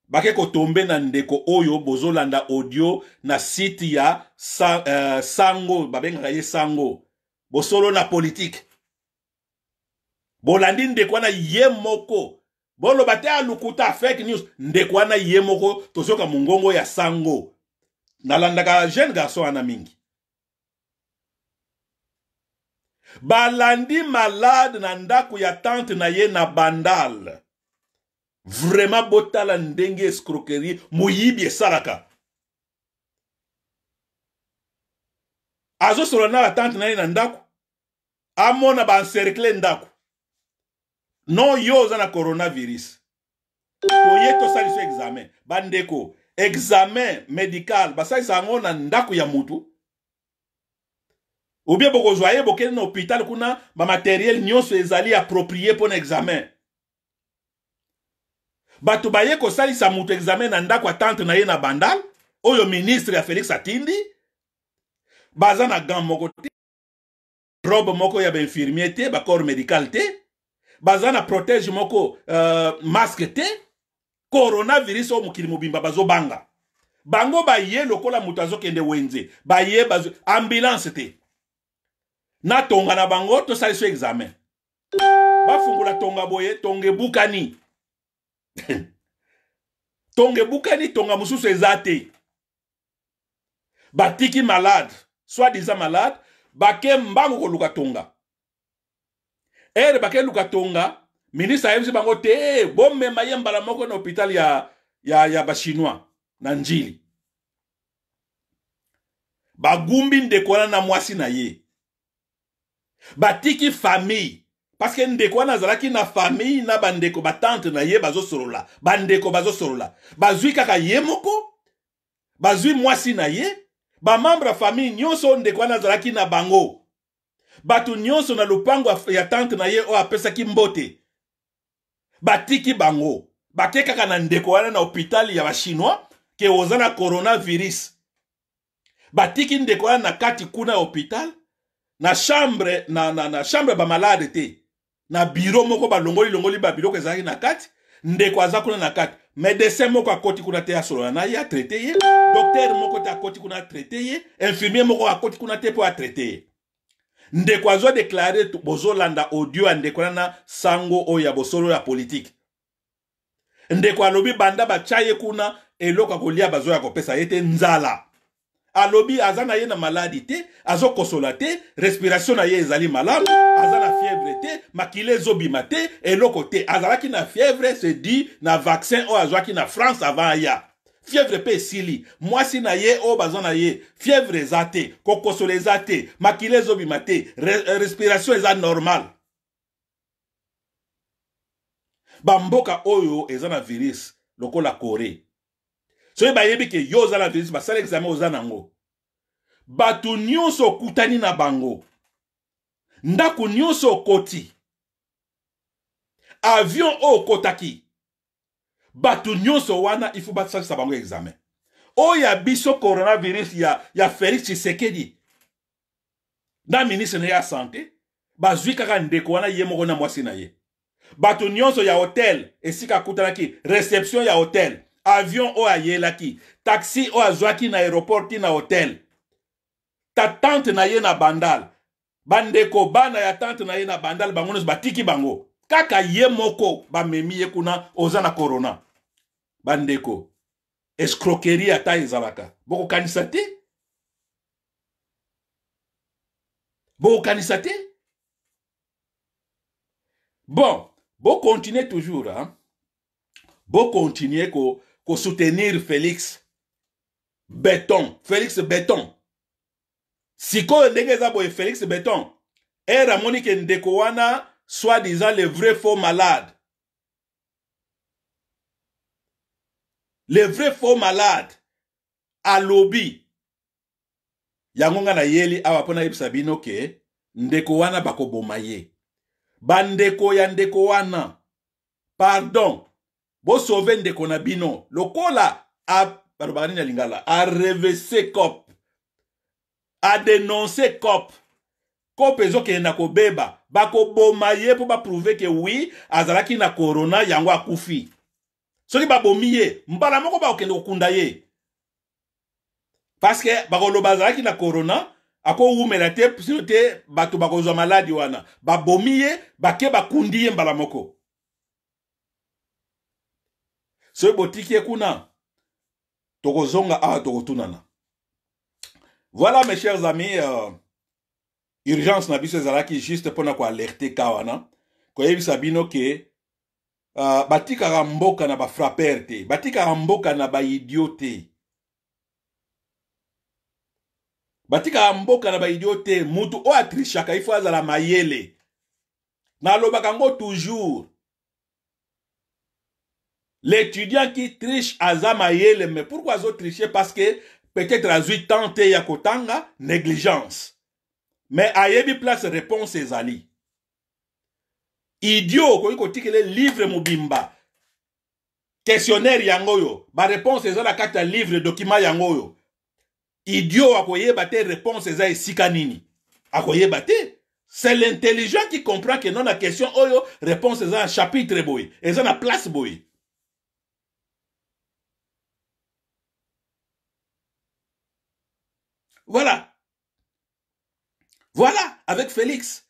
bake kotombe na ndeko oyo bozolanda audio na site ya sa, uh, sango babengaka ye sango bosolo na politike bolandi ndeko wana ye moko boloba te alukuta fake news ndeko wana ye moko tozoyoka mongongo ya sango nalandaka jeune garçon wana mingi balandi malade na ndako ya tante na ye na bandal vraiment botala ndenge escroquerie moyibi esalaka azosolola na batante na ye na ndako amona baencercle ndako non yo oza na coronavirus sali tosalisa examen bandeko examen médical basalisa yango na ndaku ya mutu ou bien boko ye boke na hôpital kuna nyon nyonso ezali approprié pon na examen bato baye kosalisa mutu examen na tante na ye na bandal oyo ministre ya félix atindi baza na gan moko te robe moko ya bainfirmier te corps médical te baza na protège moko uh, maske te coronavirus oyo mokili mobimba bazobanga bango baye lokola moto azokende wenze baye bazo... ambulance te na tonga na bango tosaliso examen bafungola tonga boye tonga ebukani tonga ebukani tonga mosusu eza te batiki malade soi diza malade bake mbango koluka tonga ere bakeluka tonga ministre ayebisi bango te eh, bomema ye mbala moko na hôpital ya, ya, ya bachinois na njili bagumbi ndeko wana na mwasi na ye batiki famille parceke ndeko wana azalaki na famille na bandeko batante na ye bazosolola bandeko bazosolola bazwi kaka ye moko bazwi mwasi na ye bamembre ya famille nyonso ndeko wana azalaki na bango bato nyonso na lopango ya tante na ye oyo apesaki mbote batiki bango bake kaka na ndeko wana na hôpital ya bachinois ke oza na coronavirus batiki ndeko wana na kati kuna ya hôpital na chambre na, na, na chambre bamalade te na biro moko balongolilongoli babiloko ezalaki na kati ndeko aza kuna na kati médecin moko akoti kuna te asolola na ye atraite ye docteur moko te akoti kuna atraite ye infirmier moko akoti kuna te mpo atraite ye ndeko azodeklare bozolanda audio ya ndeko nana sango oyo ya bosolo ya politike ndeko alobi banda batya ye kuna eloko akolia bazoya kopesa ye te nzala alobi aza na ye na maladi te azokosola te respiration na ye ezali malamu aza na fievre te makila ezobima te eloko te azalaki na fievre se di na vaccin oyo azwaki na france avant aya fievre mpe esili mwasi na ye oyo baza na ye fievre eza te kokosola eza te makila ezobima te Re, eh, respiration eza normal bamboka oyo eza na virus lokola corée soki bayebi ke yo oza na virus basala examen oza nango bato nyonso okutani na bango ndako nyonso okoti avion oyo okotaki bato nyonso wana ifo basalisa bango examen oyo oh, ya biso coronavirus ya, ya félix tshisekedi na ministre na ye ya sante bazwi kaka ndeko wana ye moko na mwasi na ye bato nyonso ya hotel esika akutanaki reception ya hotel avion oyo ayelaki taxi oyo azwaki na aéroport ti na hotel tatante na ye na bandal bandeko bana ya tante na ye na bandal bango nyonso batiki bango kaka ye moko bamemi ye kuna oza na corona bandeko escroquerie ata ezalaka Boko te Boko te bon continuez toujours hein? continuez pour soutenir félix Béton, félix beton siko ndenge za boye félix Béton, et amoni ndekoana ndeko soi disant le vrai faux malade les vrais faux malades alobi yango nga nayeli awa mpo nayebisa bino ke ndeko wana bakoboma ye bandeko ya ndeko wana pardon bosauve ndeko na bino lokola balobaka nini ya lingala arevese cop adenonse cop kope ezokende na kobeba bakoboma ye mpo baprouve ke wi azalaki na korona yango akufi soki babomi ye mbala moko bakokende kokunda ye parceke bakoloba azalaki na corona akowumela te sino te bato bakozwa maladi wana babomi ye bake bakundi ye mbala moko soki botiki ye kuna tokozonga awa ah, tokotunana voilà mes chers amis euh, urgence na biso ezalaki juste mpona koalerte ka wana koyebisa bino ke uh, batikaka mboka na bafraper te batikaka mboka na baidio te idiote. mboka na triche mutu o atrishaka ifo azala mayele nalobaka ngo toujours l'étudiant qui triche aza mayele mais pourquoi triché parce que peut-être à tante ya kotanga négligence mais ayebi place réponse zali. Idiot, idio okoki kotikela livre mobimba questionnaire yango yo, ba réponse eza na la carte livre document yango yo. idio akoyeba te réponse eza esika nini akoyeba te c'est l'intelligent qui comprend que non la question oyo oh réponse eza na chapitre boye eza na place boye voilà voilà avec félix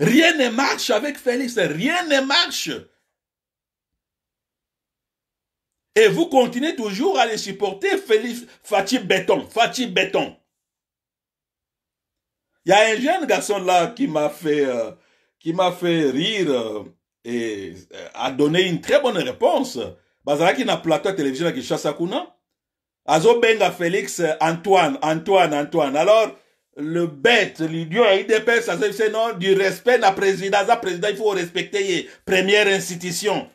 Rien ne marche avec Félix, rien ne marche. Et vous continuez toujours à les supporter, Félix, Fatih Béton, Fatih Béton. Il y a un jeune garçon là qui m'a fait, euh, m'a fait rire euh, et euh, a donné une très bonne réponse. y qui n'a plateau télévision qui chasse à Félix Antoine, Antoine, Antoine. Alors, le bête, l'idiot, il dépêche ça, c'est non, du respect de la présidence. La il faut respecter première institution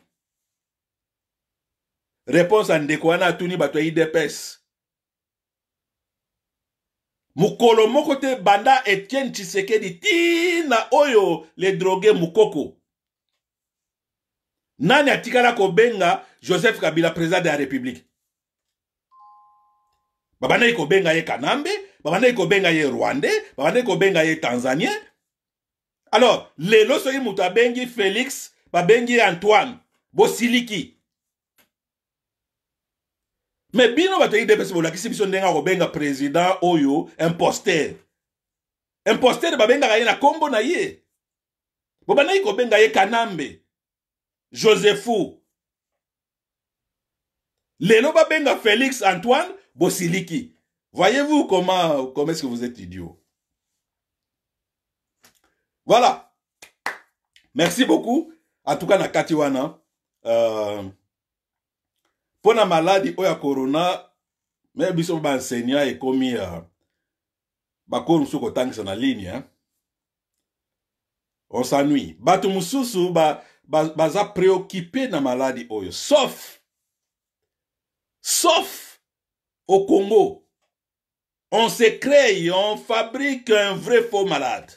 Réponse en décoana, touni bato il dépêche. Mukolo mon côté, banda Etienne ti tina oyo les drogués mukoko. Nani atikala kobenga Joseph Kabila président de la République. babandaki kobenga ye kanambe babandaki kobenga ye rwandais babandaki kobenga ye tanzanien alors lelo soki moto abengi félix babengi ye antoine bosiliki me bino bato idps bolakisi biso ndenge akobenga président oyo imposter imposter babengaka ye na nkombo na ye bobandaki kobenga ye kanambe josephu lelo babenga félix antoine Bosiliki, Voyez-vous comment, comment est-ce que vous êtes idiot. Voilà. Merci beaucoup. En tout cas, na Katiwana. Euh, pour la maladie, oya corona, mais biso ba enseignant et commis euh, ba ko musu ko la ligne hein. On s'ennuie. Batu mususu ba za préoccupé na maladie oyo sauf sauf au Congo, on se crée, on fabrique un vrai faux malade.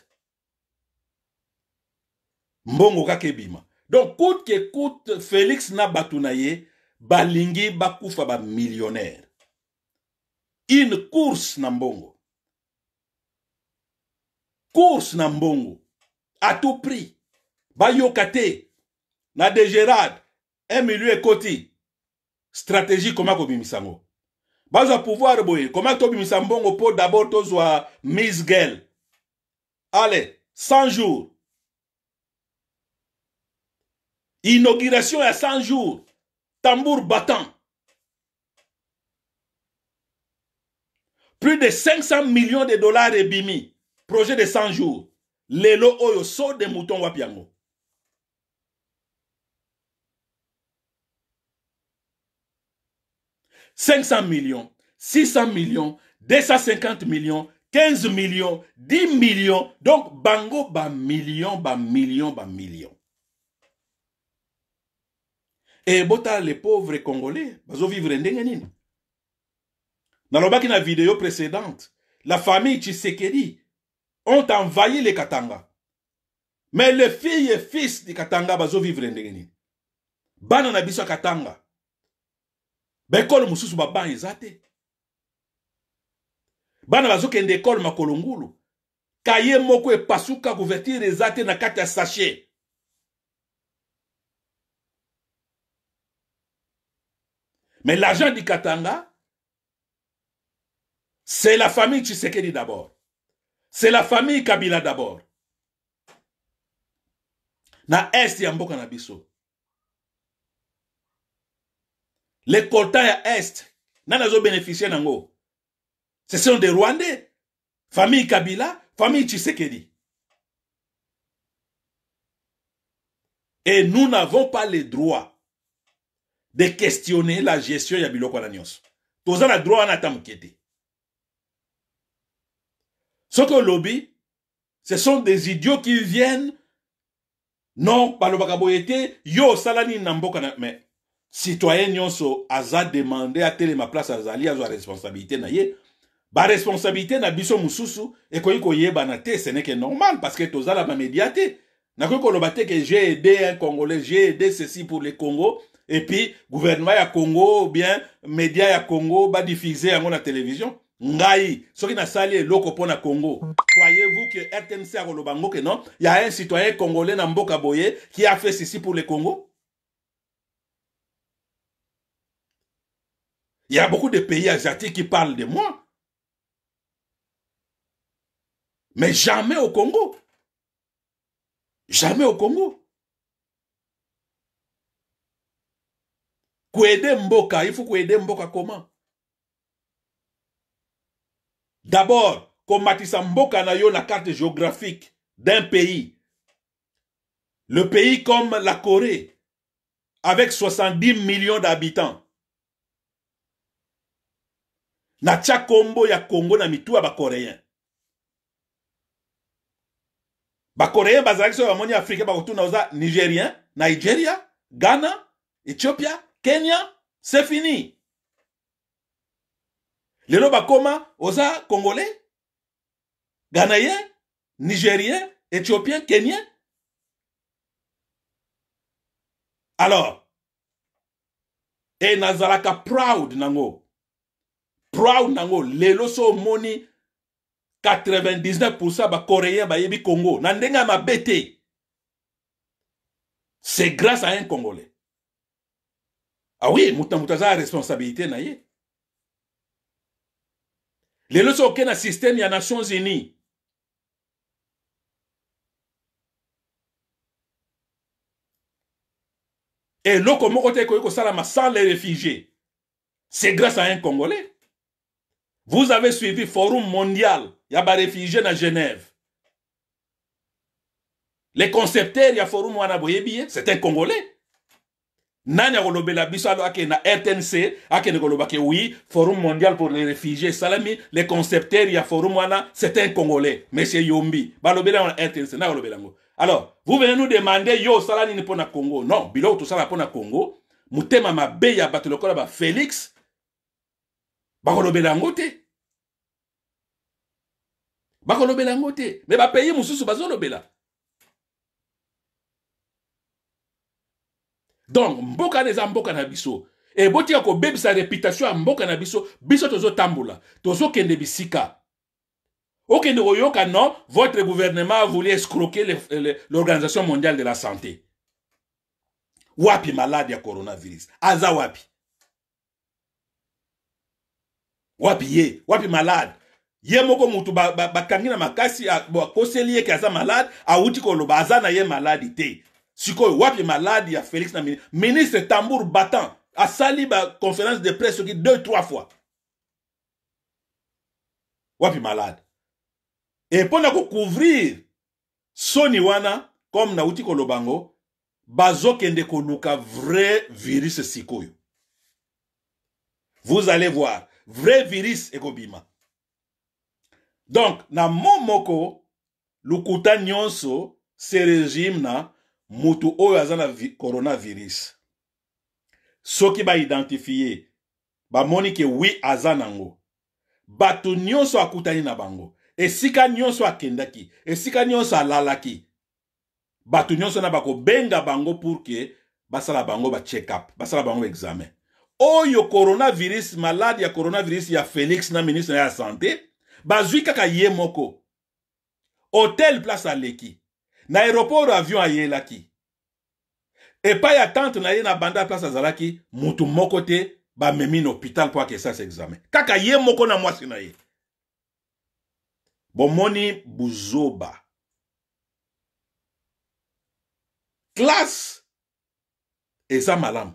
Mbongo kakebima. Donc, coûte que coûte, Félix Nabatunaye, balingi bakufa ba millionnaire. Une course na Mbongo. Course na Mbongo. À tout prix. Bayokate. Na de Gérard. Un milieu koti. Stratégie comment kobi bazwa pouvoir boye koma tobimisa mbongo pour dabord tozwa miss girl Allez, 100 jours inauguration à 100 jours tambour battant plus de 500 millions de dollars Bimi. projet de 100 jours lelo oyo so de mouton wapiango. 500 millions, 600 millions, 250 millions, 15 millions, 10 millions. Donc, bango, ba millions, ba millions, ba millions. Et bota les pauvres Congolais, bazo vivre ndengenine. Dans la vidéo précédente, la famille Tshisekedi ont envahi les Katanga. Mais les filles et fils de Katanga bazo vivre ndengenine. Bana na biso Katanga baekole mosusu baban Ban te bana bazokende ekole makolo ngulu kaye moko e pasuka eza te na kati sachet mais l'argent du katanga c'est la famille tshisekedi d'abord c'est la famille kabila d'abord na esti ya mboka na biso les colta à est nani bénéficier nango ce sont des rwandais famille kabila famille tshisekedi et nous n'avons pas le droit de questionner la gestion de biloko wana nyonso toza le droit à Ce que Ce que ce sont des idiots qui viennent non pas le bagaboyete, yo salani, mais citoyen nyonso aza à téléma place azali sa responsabilité na ye responsabilité na biso mosusu ekoki na te ce n'est que normal parce que la bamédia Na ko ko te que j'ai aidé un congolais j'ai aidé ceci pour le congo et puis gouvernement ya congo ou bien média ya congo diffusé à la télévision ngai soki est salé mpo na congo croyez-vous que rtmc a ngo que non a un citoyen congolais dans mboka qui a fait ceci pour le congo Il y a beaucoup de pays asiatiques qui parlent de moi. Mais jamais au Congo. Jamais au Congo. Kouede Mboka, il faut Kouede Mboka comment D'abord, komatisa Mboka na yo na carte géographique d'un pays. Le pays comme la Corée, avec 70 millions d'habitants. natya kombo ya kongo na mitu ya bakoreyen bakoreyen bazalaki soki bamoni afrika bakotuna oza nigerien nigeria ghana ethiopia kenya se fini lelo bakoma oza congolais ghanayien nigérien éthiopien kenyen alors e nazalaka proud nango proud nango lelo so moni 99% coréens yebi congo na m'a c'est grâce à un congolais ah oui muta muta responsabilité na ye lelo so système na nations unies Et moko te ekoki sans les réfugiés c'est grâce à un congolais vous avez suivi Forum mondial, il y a des réfugiés à Genève. Les concepteurs, il y a Forum bien c'est un Congolais. Nani akolobela biso alo RTC. na RTNC, ake ne oui, Forum mondial pour les réfugiés, salami, les concepteurs, il y a Forum Wana, c'est un Congolais, Monsieur Yombi. Balobela RTNC, na Alors, vous venez nous demander, yo, salani ni pona Congo. Non, bilo tout ça la pona Congo. Mutema mabe ya batolokola ba Félix, bakolobela yango te bakolobela yango te mon bapaye mosusu bela. donc mboka neza mboka na biso bebi sa reputation ya mboka na biso biso Tozo kende bisika ne royoka non votre gouvernement a voulu escroquer l'organisation mondiale de la santé wapi malade ya coronavirus aza wapi wapi ye wapi malade ye moko bakangina bakangi ba, ba na makasi akoseli ye ke aza malade awuti koloba aza na ye maladite. te sikoyo wapi malade ya félix na ministre tambour batan asali conférence de presse deux trois fois wapi malade Et pour na couvrir soni wana comme nauti lobango, bazo kende koluka vrai virus sikoyo vous allez voir vrai virus ekobima donc na mo moko lokuta nyonso se regime na moto oyo aza na coronavirus soki baidentifie bamoni ke wi aza nango bato nyonso akutani na bango esika nyonso akendaki esika nyonso alalaki bato nyonso na bakobenga bango pour ke basala bango bacheck up basala bango examen oyo coronavirus malade ya coronavirus ya félix na ministre na ye ya sante bazwi kaka ye moko hotel place aleki na aéroport avion ayelaki epai ya tante na ye na banda place azalaki mutu moko te bamemi na hôpital mpo akesalisa examen kaka ye moko na mwasi na ye bomoni buzoba klase eza malamu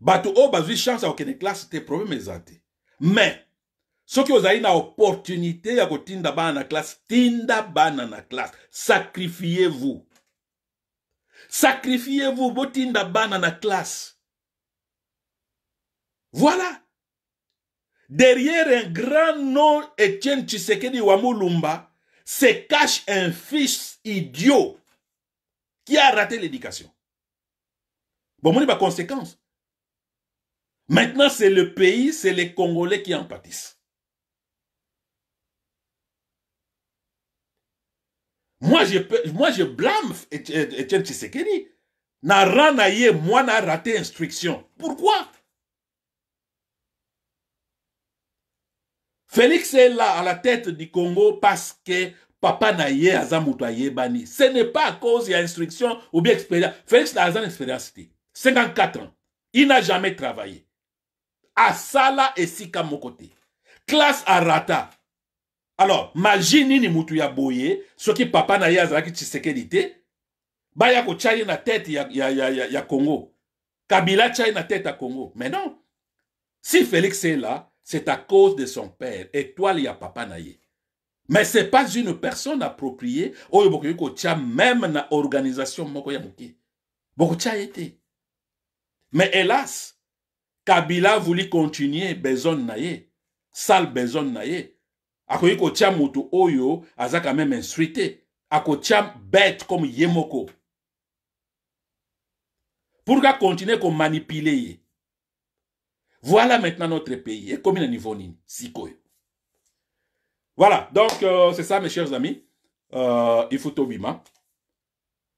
Mais oyo bazwi chance ya classe, klase te probleme Mais Mais, qui soki opportunité ya kotinda bana na classe. tinda bana na classe. sacrifiez vous sacrifiez vous botinda bana na classe. voilà derrière un grand nom etienne tshisekedi Wamulumba, Wamulumba, se cache un fils idiot qui a raté l'éducation Bon, par conséquence. Maintenant, c'est le pays, c'est les Congolais qui en pâtissent. Moi, je, je blâme Etienne Tshisekedi. Je moi, n'a raté instruction. Pourquoi Félix est là à la tête du Congo parce que papa naye azamutoye bani. Ce n'est pas à cause de l'instruction. ou bien expérience. Félix n'a pas expérience. 54 ans. Il n'a jamais travaillé asala et moko te classe Rata. alors magie nini mutu ya boye soki papa na ye azalaki tshisekedi te baya ko na tête ya, ya, ya, ya, congo kabila tya na tête à congo mais non si félix est là c'est à cause de son père étoile ya papa na ye mais n'est pas une personne appropriée oyo bokoki même na organisation moko ya moki. bokotya mais hélas kabila voulit continuer besoin na ye sale besogne na ye ko tcham moto oyo aza quand même A ko tcham bête comme yemoko. Pourquoi continuer kacontinue komanipule ye voilà maintenant notre pays y a niveau nini quoi voilà donc euh, c'est ça mes chers amis euh, ifutobima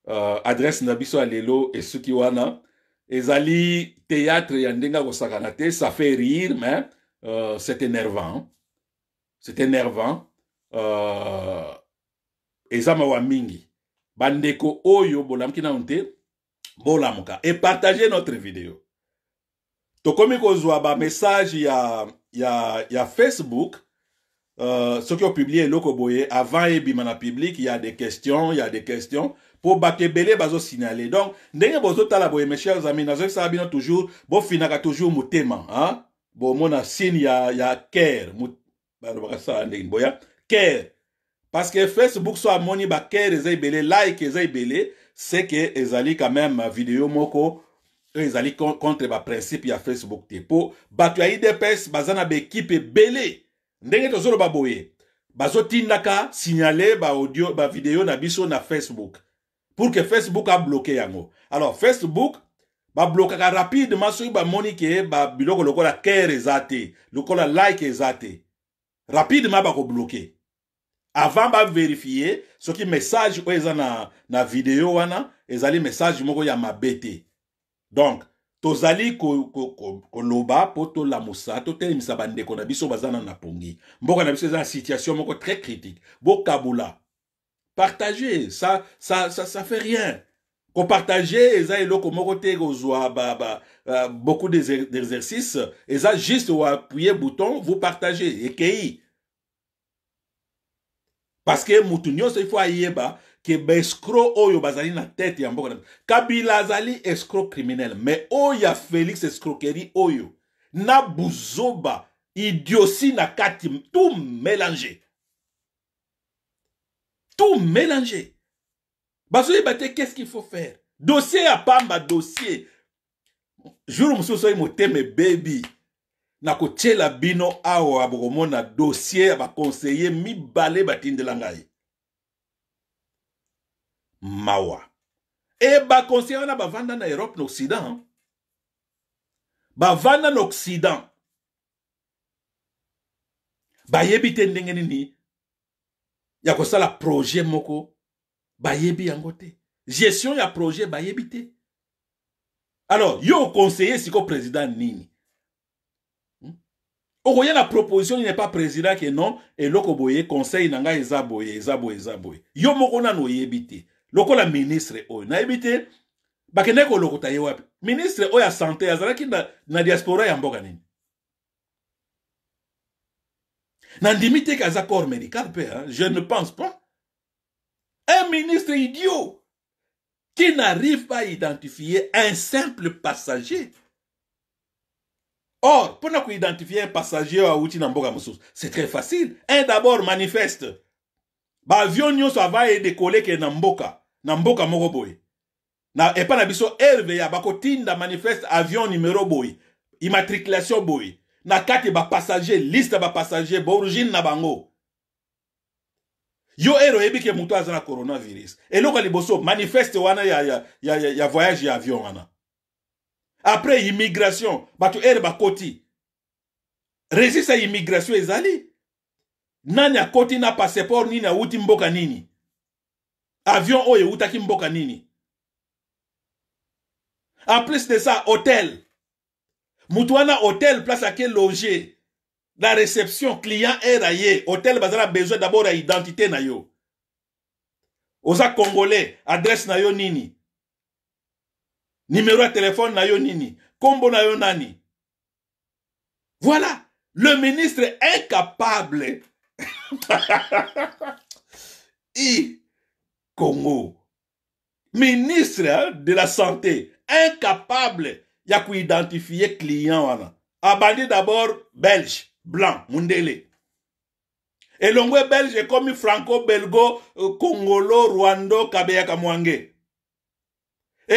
euh, adresse nabiso alelo et sukiwana. ezali théâtre ya ndenga kosakana te ça fait rire mais euh, c'est énervant c'est énervant euh, ezama wa mingi bandeko oyo bolamki na onté, bolamuka et partagez notre vidéo tokomi kozwa message ya, ya, ya facebook qui euh, ont publié eloko boye avant bimana public, y ya des questions ya des questions pour po belé bazo signaler donc ndenge tala boye mes chers amis ça bino toujours finaka toujours motema hein? mona signe ya, ya care ba ça ndenge boya care parce que facebook soit moni ba ker, ezay belé like ezay belé c'est que ezali quand même video moko ezali contre principe ya facebook te mpo bato ya idps baza na baekipe ebele ndenge ba boye ba audio ba vidéo na biso na facebook pour que Facebook a bloqué yango. Alors Facebook va bloquer rapidement soki bamoni ke ba biloko lokola kere ezate. te lokola like Rapidement ba ko bloquer. avant so qui message oyo eza na, na video wana ezali message moko ya mabe te donc tozali ko musa tolamusa totelemisa bandeko na biso bazana na napongi mboka na biso eza na situation moko très critique bokabula Partagez, ça, ça, ça, ça fait rien. Qu'on partage, eza eloko moko te kozwa ba, beaucoup d'exercices, er, eza juste ou appuyer bouton, vous partagez, ekei. Parce que Mutunyo se il faut ayeba ke ba escroc oyo oh, bazali na tête ya mboka. Kabila zali escroc criminel, mais oya oh, Félix escroquerie oyo oh, na buzoba idiotie na kati tout mélangé. tout mélanger bazoyeba te qu'est-ce qu'il faut faire dossier ya pamba dossier jour mosusu oyi motema ebebi nakotiela bino awa bokomona dossier ya bakonseye mibale batindela ngai mawa e bakonseye wana bavanda na europe na occident bavanda na occident bayebi te ndenge nini ya sala projet moko bayebi yango te gestion ya projet bayebi te alors yo si siko président nini hmm? okoya na proposition n'est pas président que non eloko boye conseil na ngai eza boye eza boye eza boye yo moko nano oyebi te lokola ministre Na nayebi te bakendeki kolokota ye wapi ministre o ya sante ki na, na diaspora ya mboka nini nandimi te kaza corps médical hein, père. je ne pense pas un ministre idiot qui n'arrive pas à identifier un simple passager or pour nous identifier un passager à awuti na mboka c'est très facile un d'abord manifeste baavion nyonso ava edekole ke na mboka na mboka moko na epai na biso rve ya bakotinda manifeste avion numéro boy. immatriculation boy na kati ba passager liste ya passager bourgine na bango yo ero ebi ke muto za na coronavirus eloko l'okali liboso manifeste wana ya, ya, ya, ya, voyage ya avion ana après immigration batu ere koti. résiste à immigration ezali nani koti na passeport ni na mboka nini avion oyo ki mboka nini en plus de ça hôtel Moutouana, hôtel place à quel loger La réception client est rayé. hôtel a besoin d'abord d'identité. identité congolais adresse na nini numéro de téléphone na nini kombo na nani voilà le ministre incapable i congo ministre hein, de la santé incapable qu'à identifier client wana d'abord belge blanc mundele belge, est comme franco belgo euh, congolo rwando kabeyaka mwange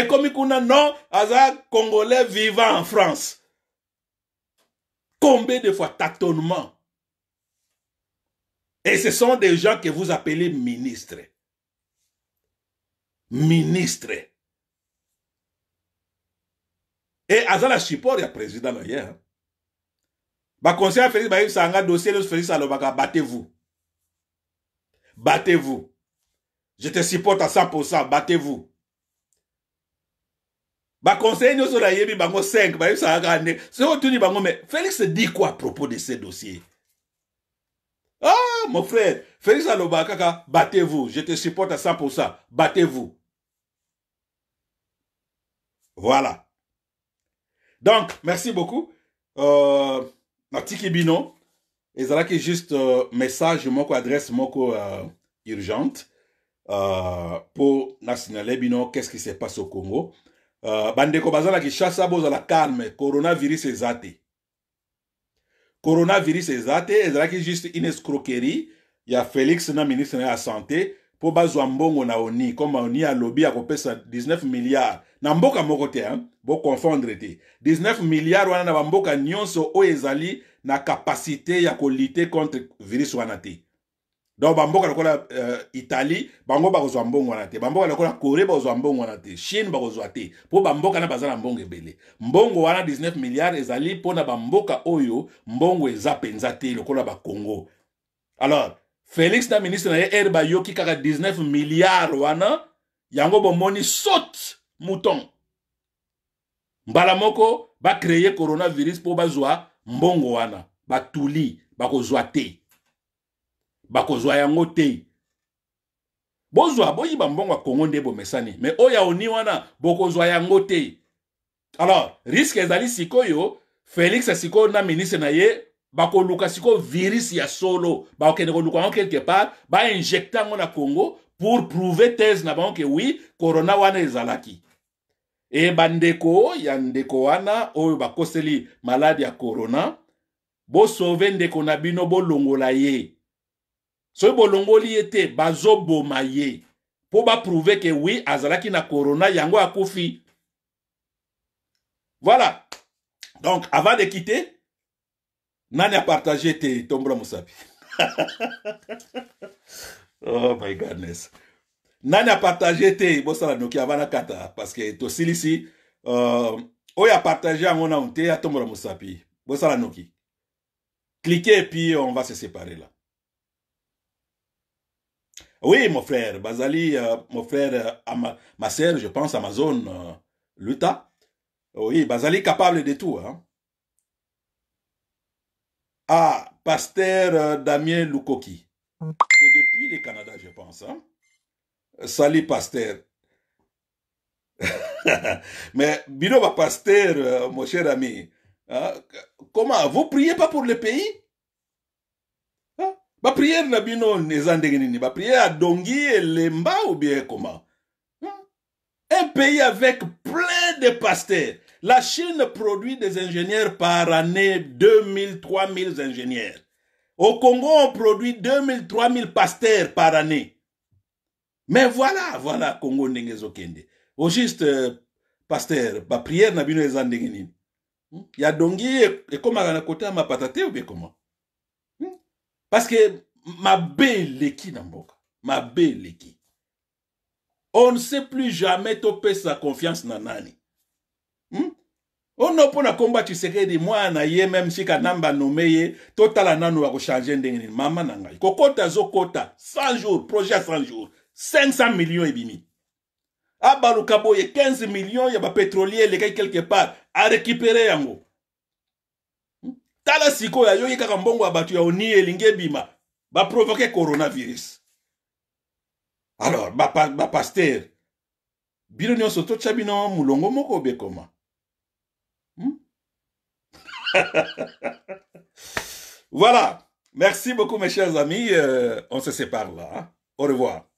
comme kuna non aza congolais vivant en france combien de fois tâtonnement et ce sont des gens que vous appelez ministres ministres et Azala supporte support ya président hier. Félix hein. conseiller félix bayebisaka nga dossier de félix alobaka battez-vous battez-vous je te supporte à 100% battez-vous baconseil nyonso nayebi bango 5 bayebisaka kaka c'est bango mais félix dit quoi à propos de ce dossier ah mon frère félix alobaka kaka battez-vous je te supporte à 100% battez-vous voilà donc, merci beaucoup. Euh, Natiki Bino, qui juste un euh, message moko adresse moko euh, urgente euh, pour qu'est-ce qui se passe au congo euh, bandeko bazala à bozala calme coronavirus est te coronavirus est. te qui juste une escroquerie y Il a félix le ministre de la santé pour bazwa mbongo na oni comme lobby à akopesa 19 milliards na mboka moko te boconfondre te 19 milliard wana na bamboka nyonso oyo ezali na kapasité ya kolite contre virus wana te donc bamboka lokola uh, italie bango bakozwa mbongo wana te bamboka lokola corée bakozwa mbongo wana te chine bakozwa te mpo bamboka na baza na mbongo ebele mbongo wana 19 milliard ezali mpo na bamboka oyo mbongo eza mpenza te lokola bakongo alors félix na ministre na ye ere bayoki kaka 19 milliard wana yango bomoni sote mouton Mbalamoko moko créer coronavirus ba zwa mbongo wana batuli zwa te bakozwa yango te yi ba mbongo wa kongo bo mesani. me oya oni wana bokozwa yango te alors riske ezali yo. félix siko na ministre na ye luka siko virus ya solo Ba bakokende luka yango quelque part ba yango na congo pour prouver thèse na bango oui, oui, corona wana ezalaki et bandeko, ya ou wana oyo bakoseli maladi ya korona bosauve ndeko na bino bolongola ye soki bolongoli ye te bazoboma ye mpo baprouve ke wi azalaki na corona, yango akufi voilà donc avant de quitter nani apartage te tombola mosapi oh my godness nani partagé te ebosala noki avana kata parceke tosilisi uh, oyo à mon nanu te atombola mosapi bosala noki cliquez puis on va se séparer là oui mon frère bazali euh, mon frère euh, ma sœur je pense amazon euh, luta oui bazali capable de tout hein? ah pasteur euh, damien lukoki c'est depuis le canada je pense hein. Salut Pasteur. Mais va Pasteur, euh, mon cher ami, hein, comment Vous priez pas pour le pays Ma hein? prière na bino nezandegenini, ma prière à Dongi et Lemba ou bien comment hein? Un pays avec plein de pasteurs. La Chine produit des ingénieurs par année, 2000, 3000 ingénieurs. Au Congo, on produit 2000, 3000 pasteurs par année. mais voilà voilà congo ndenge ezokende au juste euh, paster bapriere na bino eza ndenge nini hmm? ya dongi e, ekomaka na kota ya mapata te obe koma hmm? parceke mabe eleki na mboka mabe eleki on ne sait plus jamais topesa confiance na nani hmm? ono mpo na kombo atisekedi mwana ye meme sika namba nome ye totala nano bakochange ndenge nini mama na ngai kokota azokota 100 jour projet ya 100 jour 500 millions ebimi y kaboye 15 millions ya les gars quelque part a yango hmm? tala mbongo ya coronavirus alors ba bino moulongo moko hmm? voilà merci beaucoup mes chers amis euh, on se sépare là hein. au revoir